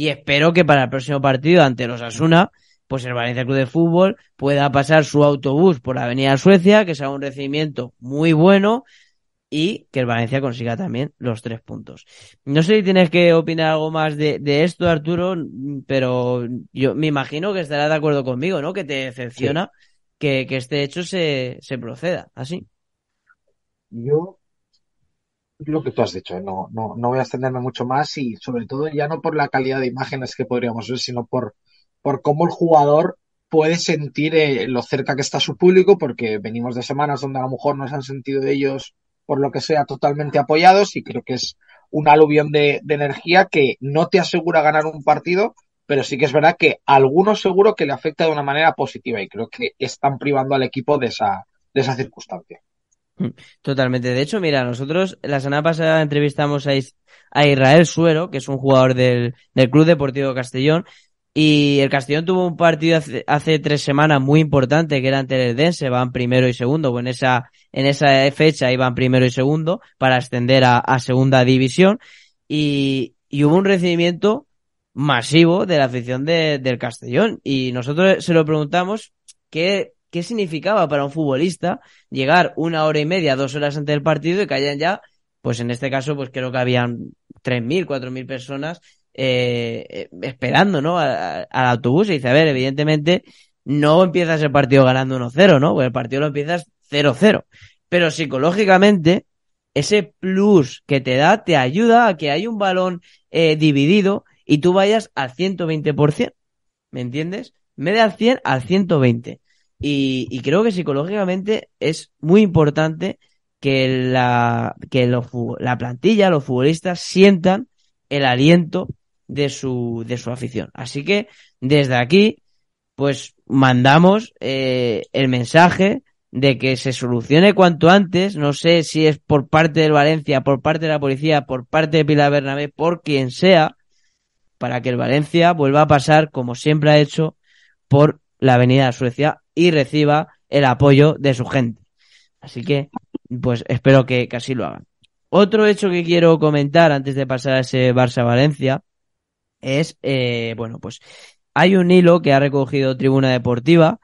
Y espero que para el próximo partido ante los Asuna, pues el Valencia Club de Fútbol pueda pasar su autobús por la Avenida Suecia, que sea un recibimiento muy bueno y que el Valencia consiga también los tres puntos. No sé si tienes que opinar algo más de, esto, Arturo, pero yo me imagino que estará de acuerdo conmigo, ¿no? Que te decepciona que, este hecho se, se proceda así. Yo lo que tú has dicho, ¿eh? no, no, no voy a extenderme mucho más y sobre todo ya no por la calidad de imágenes que podríamos ver, sino por, por cómo el jugador puede sentir eh, lo cerca que está su público, porque venimos de semanas donde a lo mejor no se han sentido ellos, por lo que sea, totalmente apoyados y creo que es un aluvión de, energía que no te asegura ganar un partido, pero sí que es verdad que algunos seguro que le afecta de una manera positiva y creo que están privando al equipo de esa, de esa circunstancia. Totalmente. De hecho, mira, nosotros la semana pasada entrevistamos a, Israel Suero, que es un jugador del, Club Deportivo Castellón, y el Castellón tuvo un partido hace, tres semanas muy importante que era ante el Dense, van primero y segundo, en esa, en esa fecha iban primero y segundo para ascender a, segunda división y, hubo un recibimiento masivo de la afición del Castellón y nosotros se lo preguntamos qué, qué significaba para un futbolista llegar una hora y media, dos horas antes del partido y que hayan ya, pues en este caso, pues creo que habían 3.000, 4.000 personas eh, eh, esperando, ¿no? al autobús y dice, a ver, evidentemente no empiezas el partido ganando 1-0, ¿no? Pues el partido lo empiezas 0-0. Pero psicológicamente, ese plus que te da te ayuda a que hay un balón eh, dividido y tú vayas al 120%. ¿Me entiendes? Me da al 100 al 120. Y, creo que psicológicamente es muy importante que la, que la plantilla, los futbolistas sientan el aliento de su, de su afición. Así que desde aquí, pues mandamos eh, el mensaje de que se solucione cuanto antes. No sé si es por parte del Valencia, por parte de la policía, por parte de Pilar Bernabé, por quien sea, para que el Valencia vuelva a pasar, como siempre ha hecho, por la Avenida Suecia y reciba el apoyo de su gente. Así que, pues espero que, casi así lo hagan. Otro hecho que quiero comentar antes de pasar a ese Barça-Valencia es, eh, bueno, pues hay un hilo que ha recogido Tribuna Deportiva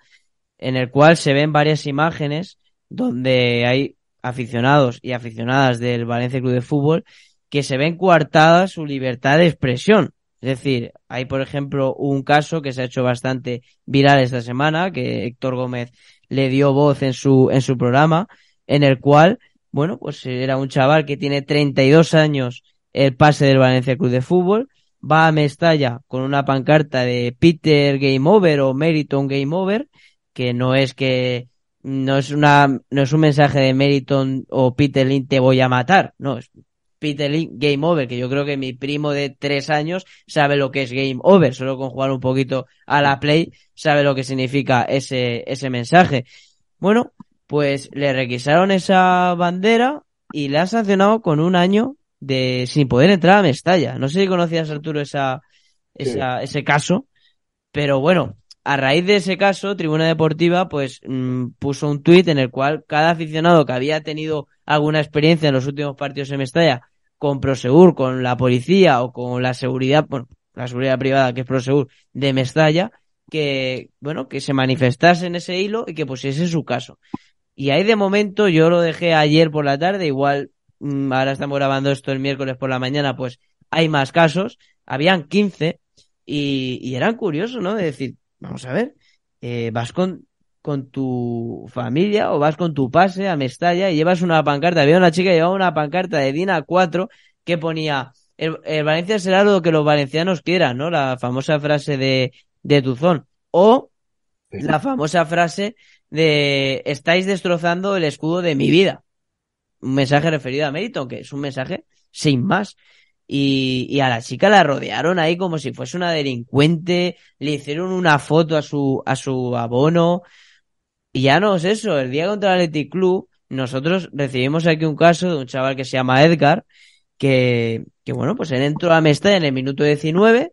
en el cual se ven varias imágenes donde hay aficionados y aficionadas del Valencia Club de Fútbol que se ven coartada su libertad de expresión es decir, hay por ejemplo un caso que se ha hecho bastante viral esta semana, que Héctor Gómez le dio voz en su, en su programa, en el cual, bueno, pues era un chaval que tiene 32 años el pase del Valencia Club de Fútbol, va a Mestalla con una pancarta de Peter Game Over o Meriton Game Over, que no es que no es una no es un mensaje de Meriton o Peter Lynn te voy a matar, no, es Peter Link Game Over, que yo creo que mi primo de tres años sabe lo que es Game Over, solo con jugar un poquito a la Play sabe lo que significa ese, ese mensaje. Bueno, pues le requisaron esa bandera y la han sancionado con un año de sin poder entrar a Mestalla. No sé si conocías Arturo esa, esa ese caso, pero bueno, a raíz de ese caso, Tribuna Deportiva pues mm, puso un tuit en el cual cada aficionado que había tenido alguna experiencia en los últimos partidos en Mestalla con Prosegur, con la policía o con la seguridad, bueno, la seguridad privada que es Prosegur de Mestalla, que bueno, que se manifestase en ese hilo y que pusiese su caso. Y ahí de momento yo lo dejé ayer por la tarde, igual mm, ahora estamos grabando esto el miércoles por la mañana, pues hay más casos, habían 15 y, y eran curiosos, ¿no? De decir, Vamos a ver, eh, vas con, tu familia o vas con tu pase a Mestalla y llevas una pancarta. Había una chica que llevaba una pancarta de Dina 4 que ponía, el, Valencia será lo que los valencianos quieran, ¿no? La famosa frase de, de Tuzón. O la famosa frase de estáis destrozando el escudo de mi vida. Un mensaje referido a mérito, que es un mensaje sin más. Y, y, a la chica la rodearon ahí como si fuese una delincuente, le hicieron una foto a su, a su abono. Y ya no es eso, el día contra el Athletic Club, nosotros recibimos aquí un caso de un chaval que se llama Edgar, que, que bueno, pues él entró a Mestalla en el minuto 19,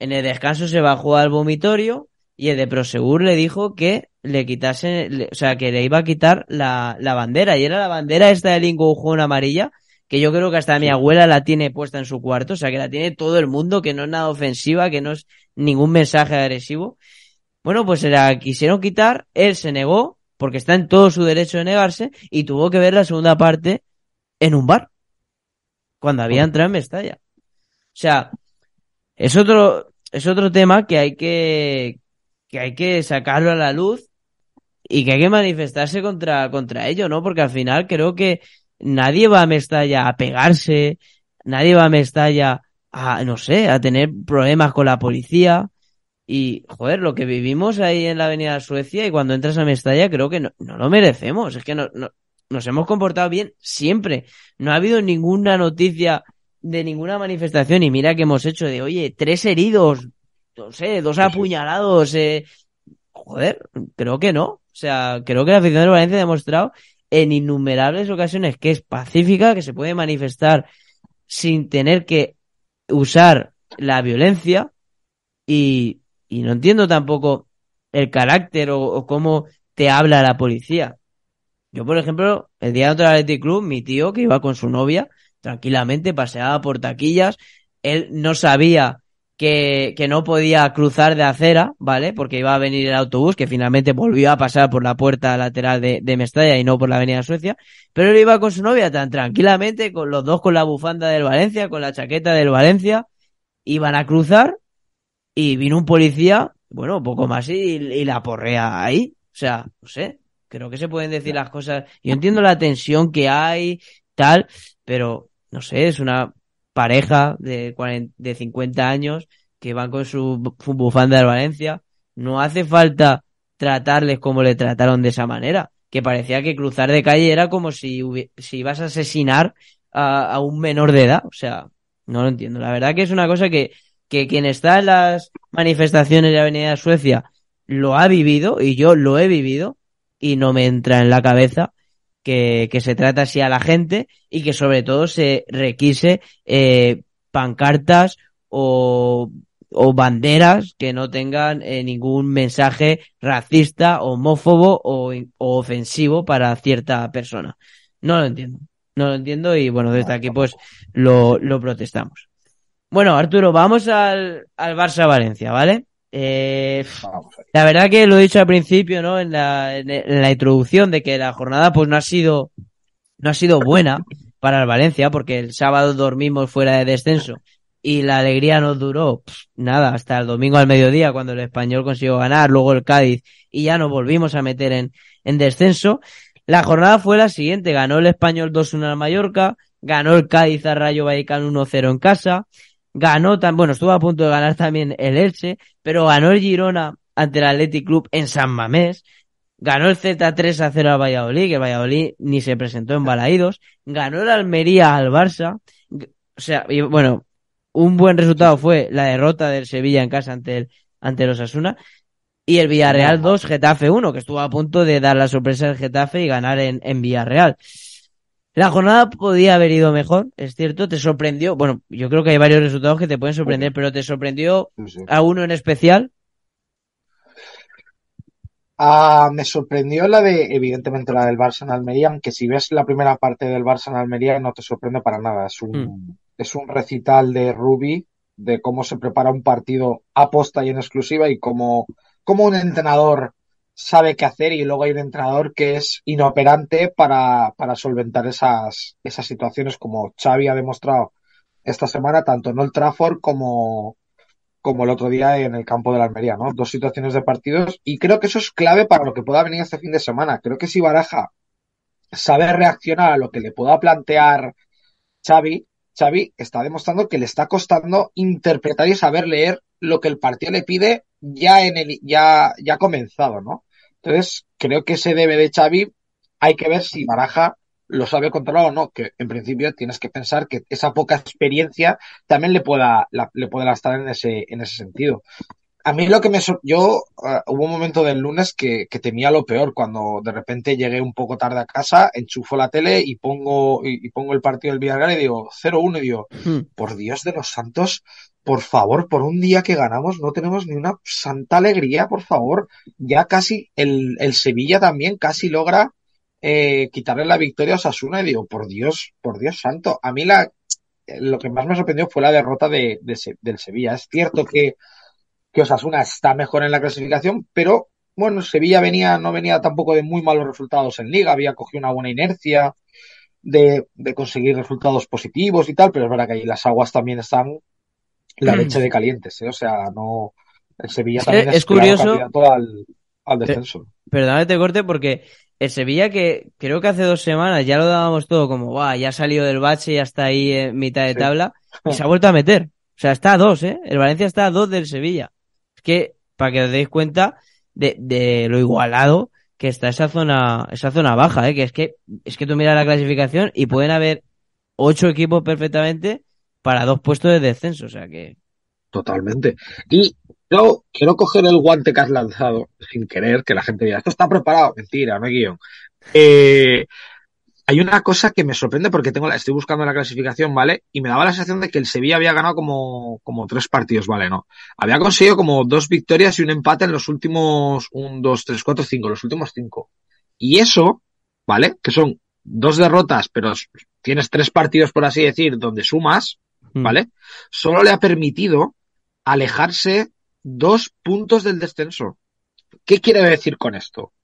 en el descanso se bajó al vomitorio y el de Prosegur le dijo que le quitase o sea, que le iba a quitar la, la bandera, y era la bandera esta de Lingo amarilla, que yo creo que hasta mi abuela la tiene puesta en su cuarto, o sea, que la tiene todo el mundo, que no es nada ofensiva, que no es ningún mensaje agresivo. Bueno, pues se la quisieron quitar, él se negó, porque está en todo su derecho de negarse, y tuvo que ver la segunda parte en un bar, cuando había entrado en Mestalla. O sea, es otro, es otro tema que hay que, que hay que sacarlo a la luz y que hay que manifestarse contra, contra ello, ¿no? Porque al final creo que nadie va a Mestalla a pegarse, nadie va a Mestalla a, no sé, a tener problemas con la policía. Y, joder, lo que vivimos ahí en la Avenida Suecia y cuando entras a Mestalla creo que no, no lo merecemos. Es que no, nos hemos comportado bien siempre. No ha habido ninguna noticia de ninguna manifestación y mira que hemos hecho de, oye, tres heridos, no sé, dos apuñalados. Eh. Joder, creo que no. O sea, creo que la afición de Valencia ha demostrado en innumerables ocasiones que es pacífica, que se puede manifestar sin tener que usar la violencia y, no entiendo tampoco el carácter o, cómo te habla la policía. Yo, por ejemplo, el día del Athletic Club, mi tío que iba con su novia, tranquilamente paseaba por taquillas, él no sabía que, que, no podía cruzar de acera, ¿vale? Porque iba a venir el autobús, que finalmente volvió a pasar por la puerta lateral de, de Mestalla y no por la avenida Suecia, pero él iba con su novia tan tranquilamente, con los dos con la bufanda del Valencia, con la chaqueta del Valencia, iban a cruzar y vino un policía, bueno, poco más y, y la porrea ahí, o sea, no sé, creo que se pueden decir las cosas, yo entiendo la tensión que hay, tal, pero no sé, es una pareja de, 50 años que van con su bufanda de Valencia. No hace falta tratarles como le trataron de esa manera, que parecía que cruzar de calle era como si, si ibas a asesinar a, un menor de edad. O sea, no lo entiendo. La verdad que es una cosa que, que quien está en las manifestaciones de Avenida Suecia lo ha vivido y yo lo he vivido y no me entra en la cabeza que, se trata así a la gente y que sobre todo se requise eh, pancartas o, banderas que no tengan eh, ningún mensaje racista, homófobo o, ofensivo para cierta persona. No lo entiendo. No lo entiendo y bueno, desde aquí pues lo, protestamos. Bueno, Arturo, vamos al Barça-Valencia, ¿vale? Eh, la verdad que lo he dicho al principio, ¿no? En la, en la introducción de que la jornada pues no ha sido, no ha sido buena para el Valencia porque el sábado dormimos fuera de descenso y la alegría no duró nada hasta el domingo al mediodía cuando el español consiguió ganar, luego el Cádiz y ya nos volvimos a meter en, en descenso. La jornada fue la siguiente, ganó el español 2-1 al Mallorca, ganó el Cádiz a Rayo Vallecano 1-0 en casa, ganó, tan, bueno, estuvo a punto de ganar también el Elche, pero ganó el Girona ante el Athletic Club en San Mamés, ganó el Z 3 a 0 al Valladolid, que el Valladolid ni se presentó en Balaídos, ganó el Almería al Barça, o sea, bueno, un buen resultado fue la derrota del Sevilla en casa ante el, ante los Asuna, y el Villarreal 2, Getafe 1, que estuvo a punto de dar la sorpresa al Getafe y ganar en, en Villarreal. La jornada podía haber ido mejor, es cierto, te sorprendió. Bueno, yo creo que hay varios resultados que te pueden sorprender, pero ¿te sorprendió a uno en especial? Ah, me sorprendió la de, evidentemente, la del Barça en Almería, aunque si ves la primera parte del Barça en Almería no te sorprende para nada. Es un, hmm. es un recital de Ruby, de cómo se prepara un partido aposta y en exclusiva y como cómo un entrenador sabe qué hacer y luego hay un entrenador que es inoperante para, para solventar esas, esas situaciones como Xavi ha demostrado esta semana, tanto en Old Trafford como, como el otro día en el campo de la Almería, ¿no? Dos situaciones de partidos y creo que eso es clave para lo que pueda venir este fin de semana. Creo que si Baraja sabe reaccionar a lo que le pueda plantear Xavi, Xavi está demostrando que le está costando interpretar y saber leer lo que el partido le pide ya en el ya ya comenzado, ¿no? Entonces, creo que ese debe de Xavi hay que ver si Baraja lo sabe controlar o no, que en principio tienes que pensar que esa poca experiencia también le pueda, le pueda estar en ese, en ese sentido a mí lo que me... Yo ah, hubo un momento del lunes que, que, temía lo peor, cuando de repente llegué un poco tarde a casa, enchufo la tele y pongo, y, pongo el partido del Villarreal y digo 0-1 y digo, hmm. por Dios de los santos, por favor, por un día que ganamos no tenemos ni una santa alegría, por favor. Ya casi el, el Sevilla también casi logra eh, quitarle la victoria a Osasuna y digo, por Dios, por Dios santo. A mí la, lo que más me sorprendió fue la derrota de, del Sevilla. Es cierto que que está mejor en la clasificación, pero bueno, Sevilla venía, no venía tampoco de muy malos resultados en liga, había cogido una buena inercia de, conseguir resultados positivos y tal, pero es verdad que ahí las aguas también están la mm. leche de calientes, ¿eh? o sea, no el Sevilla también es, curioso al, eh, descenso. Perdóname te corte porque el Sevilla que creo que hace dos semanas ya lo dábamos todo como, va, ya ha salido del bache, y hasta ahí en mitad de tabla y se ha [laughs] vuelto a meter. O sea, está a dos, ¿eh? El Valencia está a dos del Sevilla. Es que, para que os deis cuenta de, lo igualado que está esa zona, esa zona baja, ¿eh? que es que, es que tú miras la clasificación y pueden haber ocho equipos perfectamente para dos puestos de descenso, o sea que. Totalmente. Y yo quiero coger el guante que has lanzado sin querer, que la gente diga, esto está preparado, mentira, no guión. Eh, hay una cosa que me sorprende porque tengo la, estoy buscando la clasificación, ¿vale? Y me daba la sensación de que el Sevilla había ganado como, como tres partidos, ¿vale? No. Había conseguido como dos victorias y un empate en los últimos, un, dos, tres, cuatro, cinco, los últimos cinco. Y eso, ¿vale? Que son dos derrotas, pero tienes tres partidos, por así decir, donde sumas, mm. ¿vale? Solo le ha permitido alejarse dos puntos del descenso. ¿Qué quiere decir con esto?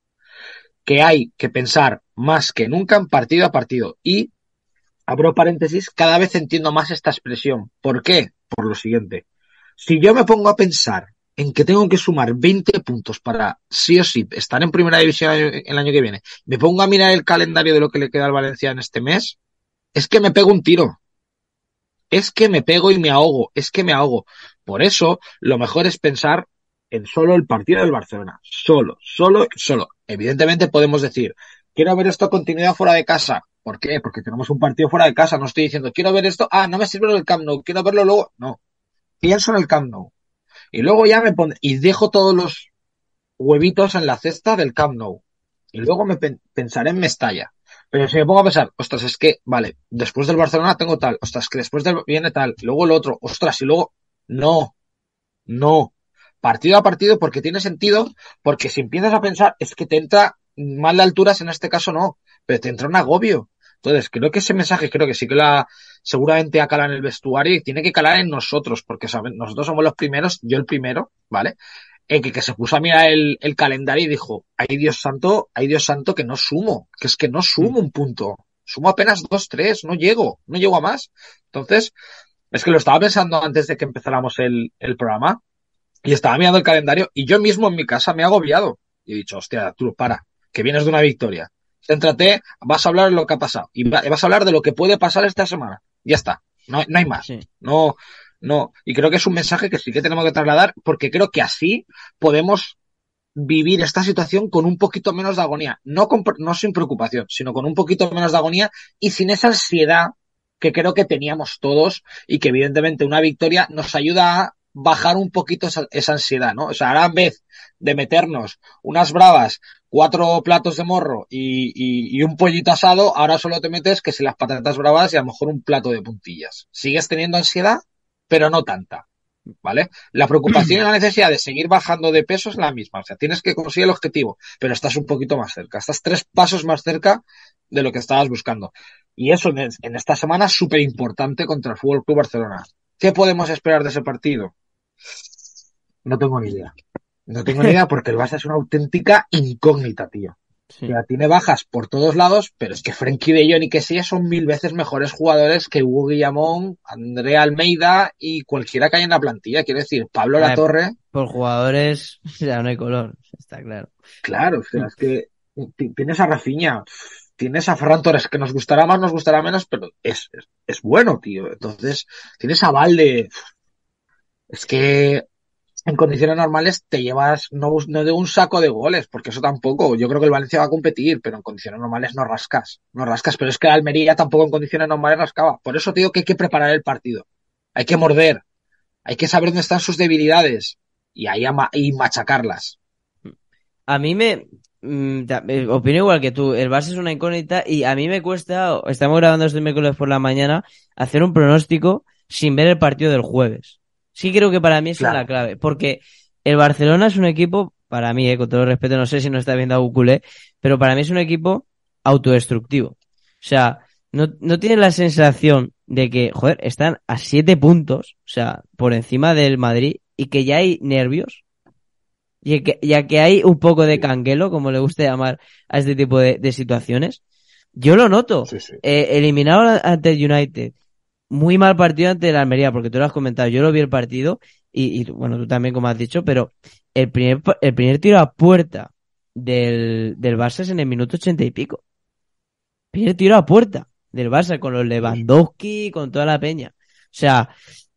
que hay que pensar más que nunca en partido a partido. Y, abro paréntesis, cada vez entiendo más esta expresión. ¿Por qué? Por lo siguiente. Si yo me pongo a pensar en que tengo que sumar 20 puntos para sí o sí estar en primera división el año que viene, me pongo a mirar el calendario de lo que le queda al Valencia en este mes, es que me pego un tiro. Es que me pego y me ahogo, es que me ahogo. Por eso, lo mejor es pensar en solo el partido del Barcelona. Solo, solo, solo. Evidentemente podemos decir, quiero ver esto continuidad fuera de casa. ¿Por qué? Porque tenemos un partido fuera de casa. No estoy diciendo, quiero ver esto, ah, no me sirve el Camp Nou, quiero verlo luego. No. Pienso en el Camp Nou. Y luego ya me pongo y dejo todos los huevitos en la cesta del Camp Nou. Y luego me pensaré en Mestalla. Pero si me pongo a pensar, ostras, es que, vale, después del Barcelona tengo tal, ostras, que después viene tal, luego el otro, ostras, y luego, no, no partido a partido porque tiene sentido, porque si empiezas a pensar, es que te entra mal de alturas, en este caso no, pero te entra un agobio. Entonces, creo que ese mensaje, creo que sí que la, seguramente ha calado en el vestuario y tiene que calar en nosotros, porque ¿sabes? nosotros somos los primeros, yo el primero, ¿vale? En que, que se puso a mirar el, el, calendario y dijo, ay Dios santo, ay Dios santo, que no sumo, que es que no sumo un punto, sumo apenas dos, tres, no llego, no llego a más. Entonces, es que lo estaba pensando antes de que empezáramos el, el programa, y estaba mirando el calendario y yo mismo en mi casa me he agobiado. Y he dicho, hostia, tú para, que vienes de una victoria. Céntrate, vas a hablar de lo que ha pasado y vas a hablar de lo que puede pasar esta semana. Ya está, no, hay más. No, no. Y creo que es un mensaje que sí que tenemos que trasladar porque creo que así podemos vivir esta situación con un poquito menos de agonía. No, con, no sin preocupación, sino con un poquito menos de agonía y sin esa ansiedad que creo que teníamos todos y que evidentemente una victoria nos ayuda a bajar un poquito esa, ansiedad, ¿no? O sea, ahora en vez de meternos unas bravas, cuatro platos de morro y, un pollito asado, ahora solo te metes que si las patatas bravas y a lo mejor un plato de puntillas. Sigues teniendo ansiedad, pero no tanta. ¿Vale? La preocupación y la necesidad de seguir bajando de peso es la misma. O sea, tienes que conseguir el objetivo, pero estás un poquito más cerca. Estás tres pasos más cerca de lo que estabas buscando. Y eso en, esta semana es súper importante contra el Fútbol Club Barcelona. ¿Qué podemos esperar de ese partido? No tengo ni idea. No tengo ni idea porque el Barça es una auténtica incógnita, tío. O sea, tiene bajas por todos lados, pero es que Frenkie de Jong y que sí son mil veces mejores jugadores que Hugo Guillamón, Andrea Almeida y cualquiera que haya en la plantilla. Quiero decir, Pablo La Latorre. Por jugadores, [laughs] ya no hay color, está claro. Claro, o sea, es que tienes a Rafiña, tienes a Ferran Torres, que nos gustará más, nos gustará menos, pero es, bueno, tío. Entonces, tienes a Valde, es que en condiciones normales te llevas no, no, de un saco de goles, porque eso tampoco. Yo creo que el Valencia va a competir, pero en condiciones normales no rascas. No rascas, pero es que el Almería tampoco en condiciones normales rascaba. Por eso te digo que hay que preparar el partido. Hay que morder. Hay que saber dónde están sus debilidades y ahí y machacarlas. A mí me. Mm, eh, opino igual que tú. El Barça es una incógnita y a mí me cuesta. Estamos grabando este miércoles por la mañana. Hacer un pronóstico sin ver el partido del jueves. Sí creo que para mí es la clave, porque el Barcelona es un equipo, para mí, eh, con todo el respeto, no sé si no está viendo a Buculé, pero para mí es un equipo autodestructivo. O sea, no, no tiene la sensación de que, joder, están a siete puntos, o sea, por encima del Madrid, y que ya hay nervios, y que, ya que hay un poco de canguelo, como le gusta llamar a este tipo de, situaciones, yo lo noto. Eh, eliminado ante United, muy mal partido ante la Almería, porque tú lo has comentado, yo lo vi el partido y, bueno, tú también como has dicho, pero el primer, el primer tiro a puerta del, del Barça es en el minuto ochenta y pico. Primer tiro a puerta del Barça con los Lewandowski, con toda la peña. O sea,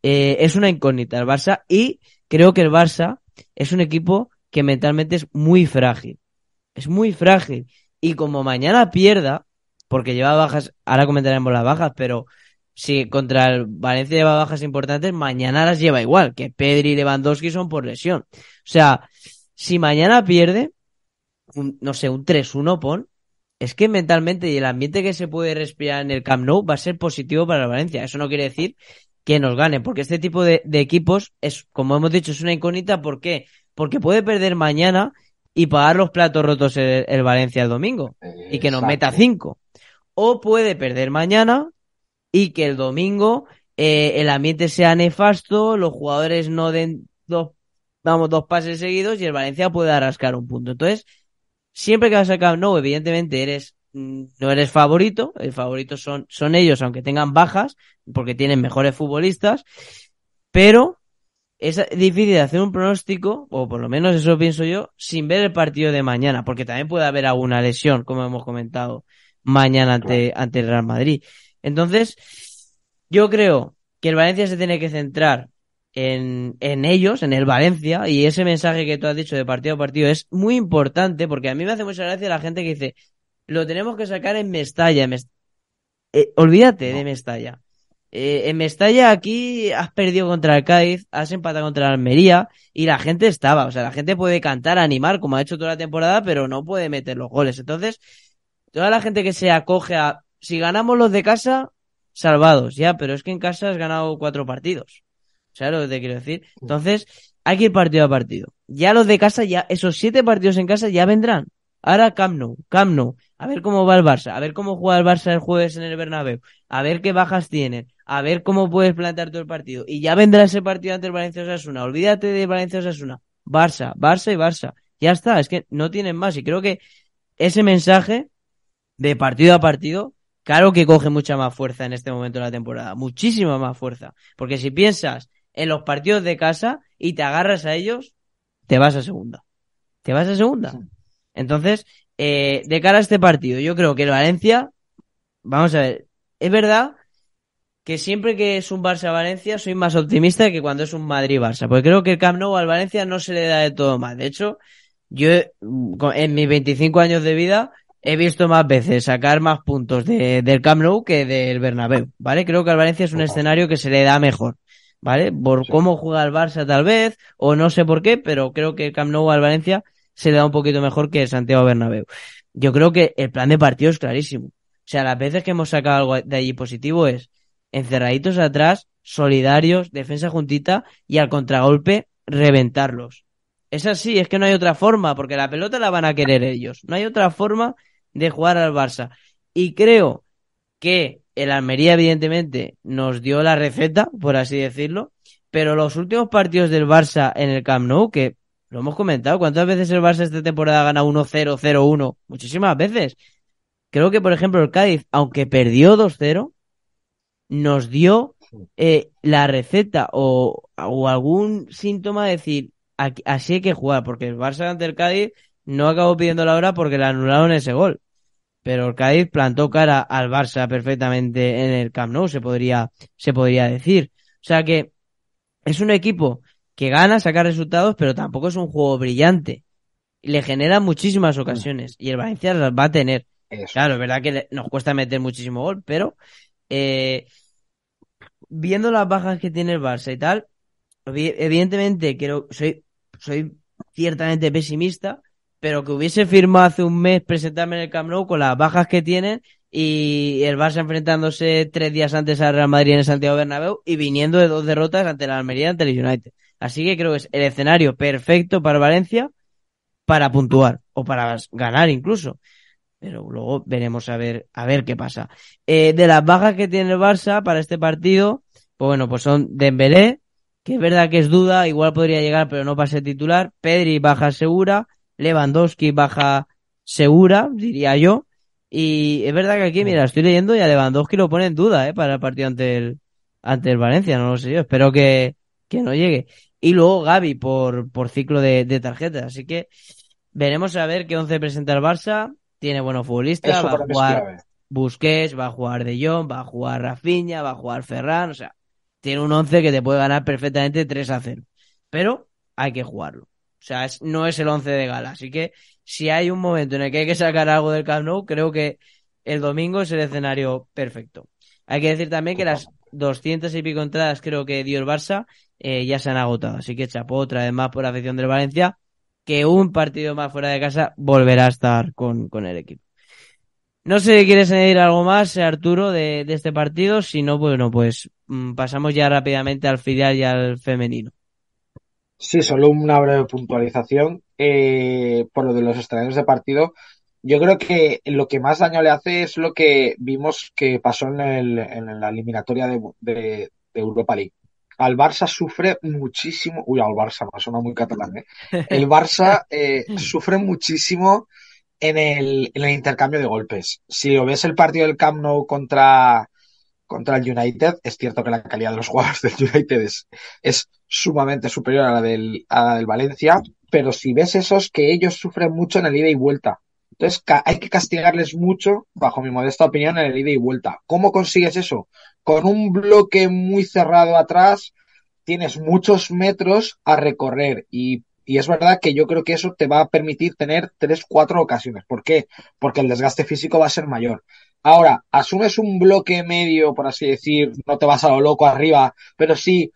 eh, es una incógnita el Barça y creo que el Barça es un equipo que mentalmente es muy frágil. Es muy frágil. Y como mañana pierda, porque lleva bajas, ahora comentaremos las bajas, pero si contra el Valencia lleva bajas importantes, mañana las lleva igual, que Pedri y Lewandowski son por lesión. O sea, si mañana pierde, no sé, un 3-1 pon, es que mentalmente y el ambiente que se puede respirar en el Camp Nou va a ser positivo para el Valencia. Eso no quiere decir que nos gane, porque este tipo de, equipos es, como hemos dicho, es una incógnita. ¿Por qué? Porque puede perder mañana y pagar los platos rotos el, Valencia el domingo y que nos meta 5. O puede perder mañana y que el domingo eh, el ambiente sea nefasto, los jugadores no den dos, vamos, dos pases seguidos y el Valencia pueda rascar un punto. Entonces, siempre que vas a Camp no evidentemente eres mm, no eres favorito, el favorito son, son ellos, aunque tengan bajas, porque tienen mejores futbolistas, pero es difícil hacer un pronóstico, o por lo menos eso pienso yo, sin ver el partido de mañana, porque también puede haber alguna lesión, como hemos comentado, mañana ante, ante el Real Madrid. Entonces, yo creo que el Valencia se tiene que centrar en, ellos, en el Valencia, y ese mensaje que tú has dicho de partido a partido es muy importante porque a mí me hace mucha gracia la gente que dice, lo tenemos que sacar en Mestalla. Eh, olvídate de Mestalla. Eh, en Mestalla aquí has perdido contra el Cádiz, has empatado contra Almería y la gente estaba, o sea, la gente puede cantar, animar como ha hecho toda la temporada, pero no puede meter los goles. Entonces, toda la gente que se acoge a si ganamos los de casa, salvados, ya, pero es que en casa has ganado cuatro partidos. sea lo que te quiero decir? Entonces, hay que ir partido a partido. Ya los de casa, ya, esos siete partidos en casa ya vendrán. Ahora Camp Nou, Camp Nou. A ver cómo va el Barça, a ver cómo juega el Barça el jueves en el Bernabéu, a ver qué bajas tienen, a ver cómo puedes plantar todo el partido. Y ya vendrá ese partido ante el Valencia Osasuna. Olvídate de Valencia Osasuna. Barça, Barça y Barça. Ya está, es que no tienen más. Y creo que ese mensaje de partido a partido Claro que coge mucha más fuerza en este momento de la temporada, muchísima más fuerza. Porque si piensas en los partidos de casa y te agarras a ellos, te vas a segunda. Te vas a segunda. Entonces, eh, de cara a este partido, yo creo que el Valencia, vamos a ver, es verdad que siempre que es un Barça-Valencia soy más optimista que cuando es un Madrid-Barça, porque creo que el Camp Nou al Valencia no se le da de todo mal. De hecho, yo mm, en mis 25 años de vida he visto más veces sacar más puntos del Camp Nou que del Bernabéu, ¿vale? Creo que al Valencia es un escenario que se le da mejor, ¿vale? Por cómo juega el Barça tal vez, o no sé por qué, pero creo que el Camp Nou al Valencia se le da un poquito mejor que el Santiago Bernabéu. Yo creo que el plan de partido es clarísimo. O sea, las veces que hemos sacado algo de allí positivo es encerraditos atrás, solidarios, defensa juntita y al contragolpe reventarlos. Es así, es que no hay otra forma, porque la pelota la van a querer ellos. No hay otra forma de jugar al Barça. Y creo que el Almería, evidentemente, nos dio la receta, por así decirlo, pero los últimos partidos del Barça en el Camp Nou, que lo hemos comentado, ¿cuántas veces el Barça esta temporada gana 1-0, 0-1? Muchísimas veces. Creo que, por ejemplo, el Cádiz, aunque perdió 2-0, nos dio eh, la receta o, o algún síntoma de decir, así hay que jugar, porque el Barça ante el Cádiz no acabó pidiendo la hora porque le anularon ese gol. Pero el Cádiz plantó cara al Barça perfectamente en el Camp Nou, se podría, se podría decir. O sea que es un equipo que gana, saca resultados, pero tampoco es un juego brillante. Le genera muchísimas mm. ocasiones y el Valencia las va a tener. Claro, es verdad que nos cuesta meter muchísimo gol, pero eh, viendo las bajas que tiene el Barça y tal, evidentemente quiero soy soy ciertamente pesimista, pero que hubiese firmado hace un mes presentarme en el Camp Nou con las bajas que tienen y el Barça enfrentándose tres días antes al Real Madrid en Santiago Bernabéu y viniendo de dos derrotas ante la Almería ante el United. Así que creo que es el escenario perfecto para Valencia para puntuar o para ganar incluso. Pero luego veremos a ver, a ver qué pasa. Eh, de las bajas que tiene el Barça para este partido, pues bueno, pues son Dembélé, que es verdad que es duda, igual podría llegar, pero no pase titular. Pedri baja segura, Lewandowski baja segura, diría yo. Y es verdad que aquí, mira, estoy leyendo y a Lewandowski lo pone en duda, ¿eh? Para el partido ante el, ante el Valencia, no lo sé yo. Espero que, que no llegue. Y luego Gaby por, por ciclo de, de tarjetas. Así que veremos a ver qué once presenta el Barça. Tiene buenos futbolistas, va a jugar Busquets, va a jugar De Jong, va a jugar Rafinha, va a jugar Ferran, o sea, tiene un 11 que te puede ganar perfectamente 3 a 0. Pero hay que jugarlo. O sea, no es el 11 de gala. Así que si hay un momento en el que hay que sacar algo del Camp Nou, creo que el domingo es el escenario perfecto. Hay que decir también que las 200 y pico entradas creo que dio el Barça eh, ya se han agotado. Así que chapó otra vez más por la afición del Valencia, que un partido más fuera de casa volverá a estar con, con el equipo. No sé si quieres añadir algo más, eh, Arturo, de, este partido. Si no, bueno, pues mm, pasamos ya rápidamente al filial y al femenino. Sí, solo una breve puntualización. Eh, por lo de los extraños de partido, yo creo que lo que más daño le hace es lo que vimos que pasó en, la eliminatoria de, Europa League. Al Barça sufre muchísimo. Uy, al Barça, me suena muy catalán. ¿eh? El Barça [laughs] eh, sufre muchísimo en el, intercambio de golpes. Si lo ves el partido del Camp Nou contra, contra el United, es cierto que la calidad de los [laughs] jugadores del United es, sumamente superior a la, del, a la del Valencia, pero si ves esos que ellos sufren mucho en el ida y vuelta. Entonces hay que castigarles mucho, bajo mi modesta opinión, en el ida y vuelta. ¿Cómo consigues eso? Con un bloque muy cerrado atrás, tienes muchos metros a recorrer y y es verdad que yo creo que eso te va a permitir tener tres, cuatro ocasiones. ¿Por qué? Porque el desgaste físico va a ser mayor. Ahora, asumes un bloque medio, por así decir, no te vas a lo loco arriba, pero sí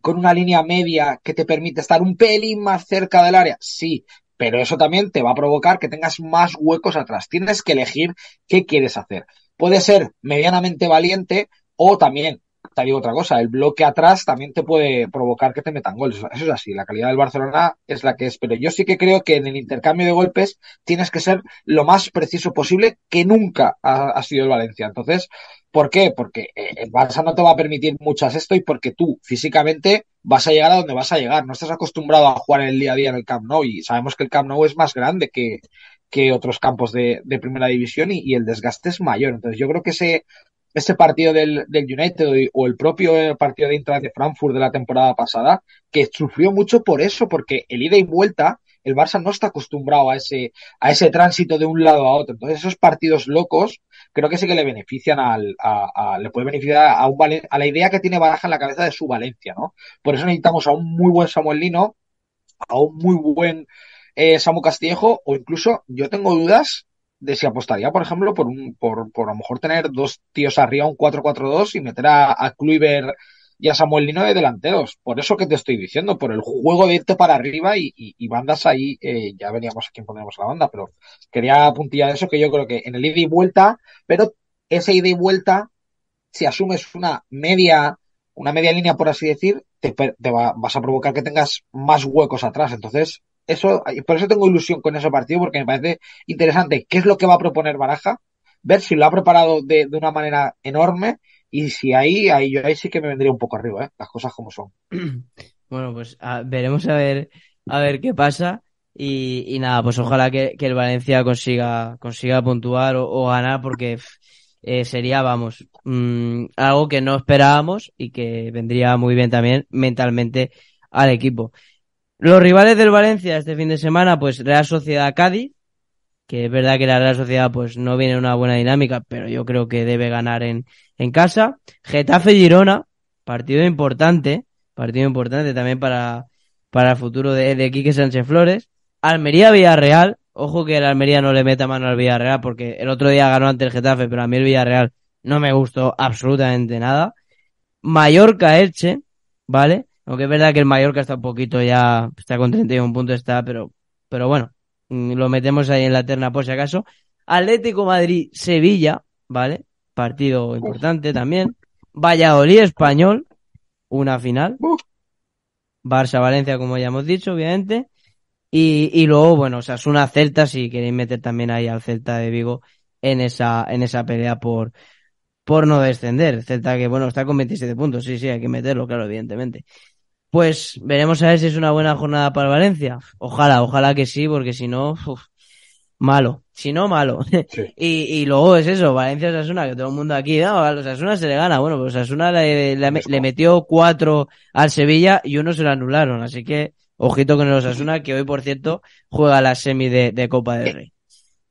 con una línea media que te permite estar un pelín más cerca del área. Sí, pero eso también te va a provocar que tengas más huecos atrás. Tienes que elegir qué quieres hacer. Puede ser medianamente valiente o también te digo otra cosa, el bloque atrás también te puede provocar que te metan goles. Eso es así, la calidad del Barcelona es la que es, pero yo sí que creo que en el intercambio de golpes tienes que ser lo más preciso posible que nunca ha, sido el Valencia. Entonces, ¿por qué? Porque eh, el Barça no te va a permitir muchas esto y porque tú físicamente vas a llegar a donde vas a llegar. No estás acostumbrado a jugar el día a día en el Camp Nou y sabemos que el Camp Nou es más grande que, que otros campos de, primera división y, y, el desgaste es mayor. Entonces yo creo que ese ese partido del, del United o el propio eh, partido de Intra de Frankfurt de la temporada pasada, que sufrió mucho por eso, porque el ida y vuelta, el Barça no está acostumbrado a ese, a ese tránsito de un lado a otro. Entonces, esos partidos locos creo que sí que le benefician al, a, le puede beneficiar a, un, a la idea que tiene Baraja en la cabeza de su Valencia, ¿no? Por eso necesitamos a un muy buen Samuel Lino, a un muy buen eh, Samu Castillejo, o incluso yo tengo dudas de si apostaría, por ejemplo, por, un, por, por a lo mejor tener dos tíos arriba, un 4-4-2 y meter a, a y a Samuel Lino de delanteros. Por eso que te estoy diciendo, por el juego de irte para arriba y, y, y bandas ahí, eh, ya veríamos a quién ponemos la banda, pero quería apuntillar eso, que yo creo que en el ida y vuelta, pero ese ida y vuelta, si asumes una media, una media línea, por así decir, te, vas a provocar que tengas más huecos atrás. Entonces, eso, por eso tengo ilusión con ese partido, porque me parece interesante qué es lo que va a proponer Baraja, ver si lo ha preparado de, una manera enorme y si ahí, ahí, yo ahí sí que me vendría un poco arriba, ¿eh? las cosas como son. [clears throat] Bueno, pues veremos a ver, a ver qué pasa. Y, nada, pues ojalá que, el Valencia consiga, consiga puntuar o, ganar, porque eh, sería, vamos, mm, algo que no esperábamos y que vendría muy bien también mentalmente al equipo. Los rivales del Valencia este fin de semana, pues Real Sociedad Cádiz, que es verdad que la Real Sociedad pues no viene en una buena dinámica, pero yo creo que debe ganar en, en casa. Getafe Girona, partido importante, partido importante también para, para el futuro de, de Quique Sánchez Flores. Almería Villarreal, ojo que el Almería no le meta mano al Villarreal porque el otro día ganó ante el Getafe, pero a mí el Villarreal no me gustó absolutamente nada. Mallorca Elche, ¿vale? Aunque es verdad que el Mallorca está un poquito ya, está con 31 puntos, está, pero, pero bueno, mm, lo metemos ahí en la terna por si acaso. Atlético Madrid-Sevilla, ¿vale? Partido importante también. Valladolid-Español, una final. Barça-Valencia, como ya hemos dicho, obviamente. Y, luego, bueno, o sea, es una Celta, si queréis meter también ahí al Celta de Vigo en esa, en esa pelea por, por no descender. Celta que, bueno, está con 27 puntos, sí, sí, hay que meterlo, claro, evidentemente. Pues veremos a ver si es una buena jornada para Valencia. Ojalá, ojalá que sí, porque si no, malo. Si no, malo. [laughs] y, luego es eso, Valencia Osasuna, que todo el mundo aquí, no, ah, a los Asuna se le gana. Bueno, pues Asuna le, pues metió cuatro al Sevilla y uno se lo anularon. Así que, ojito con los asuna, que hoy, por cierto, juega la semi de, Copa del Rey.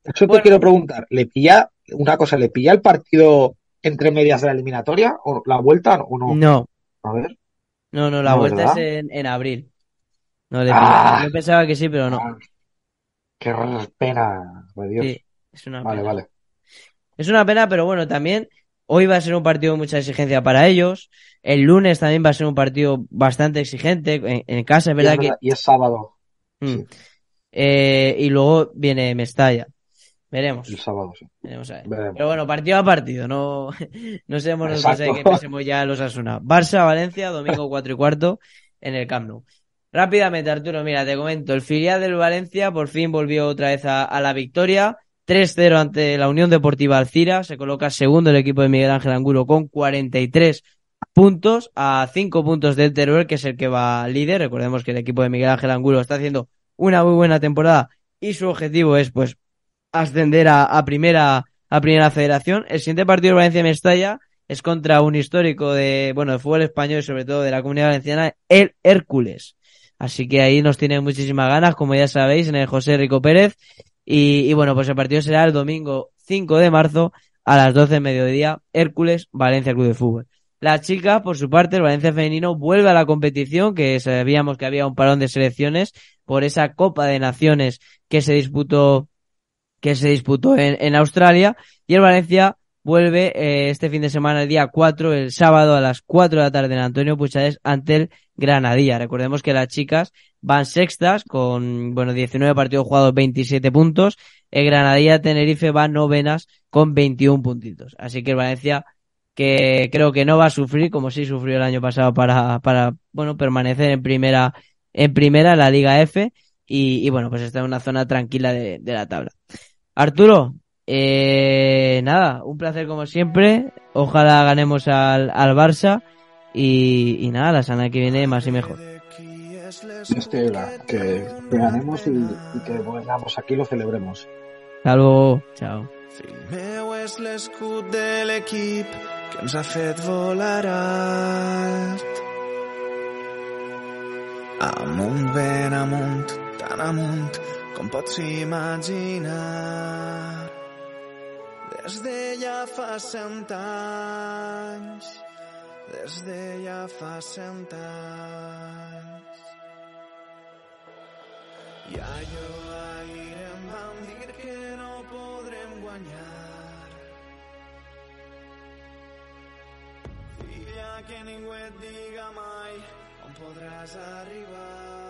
Eso te quiero preguntar, ¿le pilla, una cosa, ¿le pilla el partido entre medias de la eliminatoria o la vuelta o no? No. A ver. No, no, la vuelta es en, abril. No le ah. Yo pensaba que sí, pero no. Ah. Qué pena, por Dios. Sí, es una vale, pena. vale. Es una pena, pero bueno, también hoy va a ser un partido de mucha exigencia para ellos. El lunes también va a ser un partido bastante exigente en, casa, es verdad, que. Y es sábado. Mm. Eh, y luego viene Mestalla. Veremos. El sábado, sí. Veremos Pero bueno, partido a partido, no, [laughs] no seamos nosotros que pensemos ya los Asuna. Barça, Valencia, domingo 4 y cuarto en el Camp Nou. Rápidamente, Arturo, mira, te comento. El filial del Valencia por fin volvió otra vez a, la victoria. 3-0 ante la Unión Deportiva Alcira. Se coloca segundo el equipo de Miguel Ángel Angulo con 43 puntos a 5 puntos del Teruel, que es el que va líder. Recordemos que el equipo de Miguel Ángel Angulo está haciendo una muy buena temporada y su objetivo es pues ascender a, primera a primera federación. El siguiente partido Valencia-Mestalla es contra un histórico de, bueno, de fútbol español y sobre todo de la comunidad valenciana, el Hércules. Así que ahí nos tienen muchísimas ganas, como ya sabéis, en el José Rico Pérez. Y, bueno, pues el partido será el domingo 5 de marzo a las 12 de mediodía, Hércules, Valencia Club de Fútbol. La chica por su parte, el Valencia Femenino vuelve a la competición, que sabíamos que había un parón de selecciones por esa Copa de Naciones que se disputó que se disputó en, en Australia. Y el Valencia vuelve eh, este fin de semana, el día 4, el sábado a las 4 de la tarde en Antonio Puchades ante el Granadilla. Recordemos que las chicas van sextas con, bueno, 19 partidos jugados, 27 puntos. El Granadilla Tenerife va novenas con 21 puntitos. Así que el Valencia, que creo que no va a sufrir como sí sufrió el año pasado para, para, bueno, permanecer en primera, en primera la Liga F. Y, bueno, pues está en una zona tranquila de, de la tabla. Arturo, eh, nada, un placer como siempre. Ojalá ganemos al, al Barça. Y, nada, la semana que viene más y mejor. Este, que, que ganemos y, y que volvamos aquí lo celebremos. Hasta luego, chao. Com pots imaginar, des de ja fa cent anys, des de ja fa cent anys. I allò ahir em van dir que no podrem guanyar. Filla, que ningú et diga mai on podràs arribar.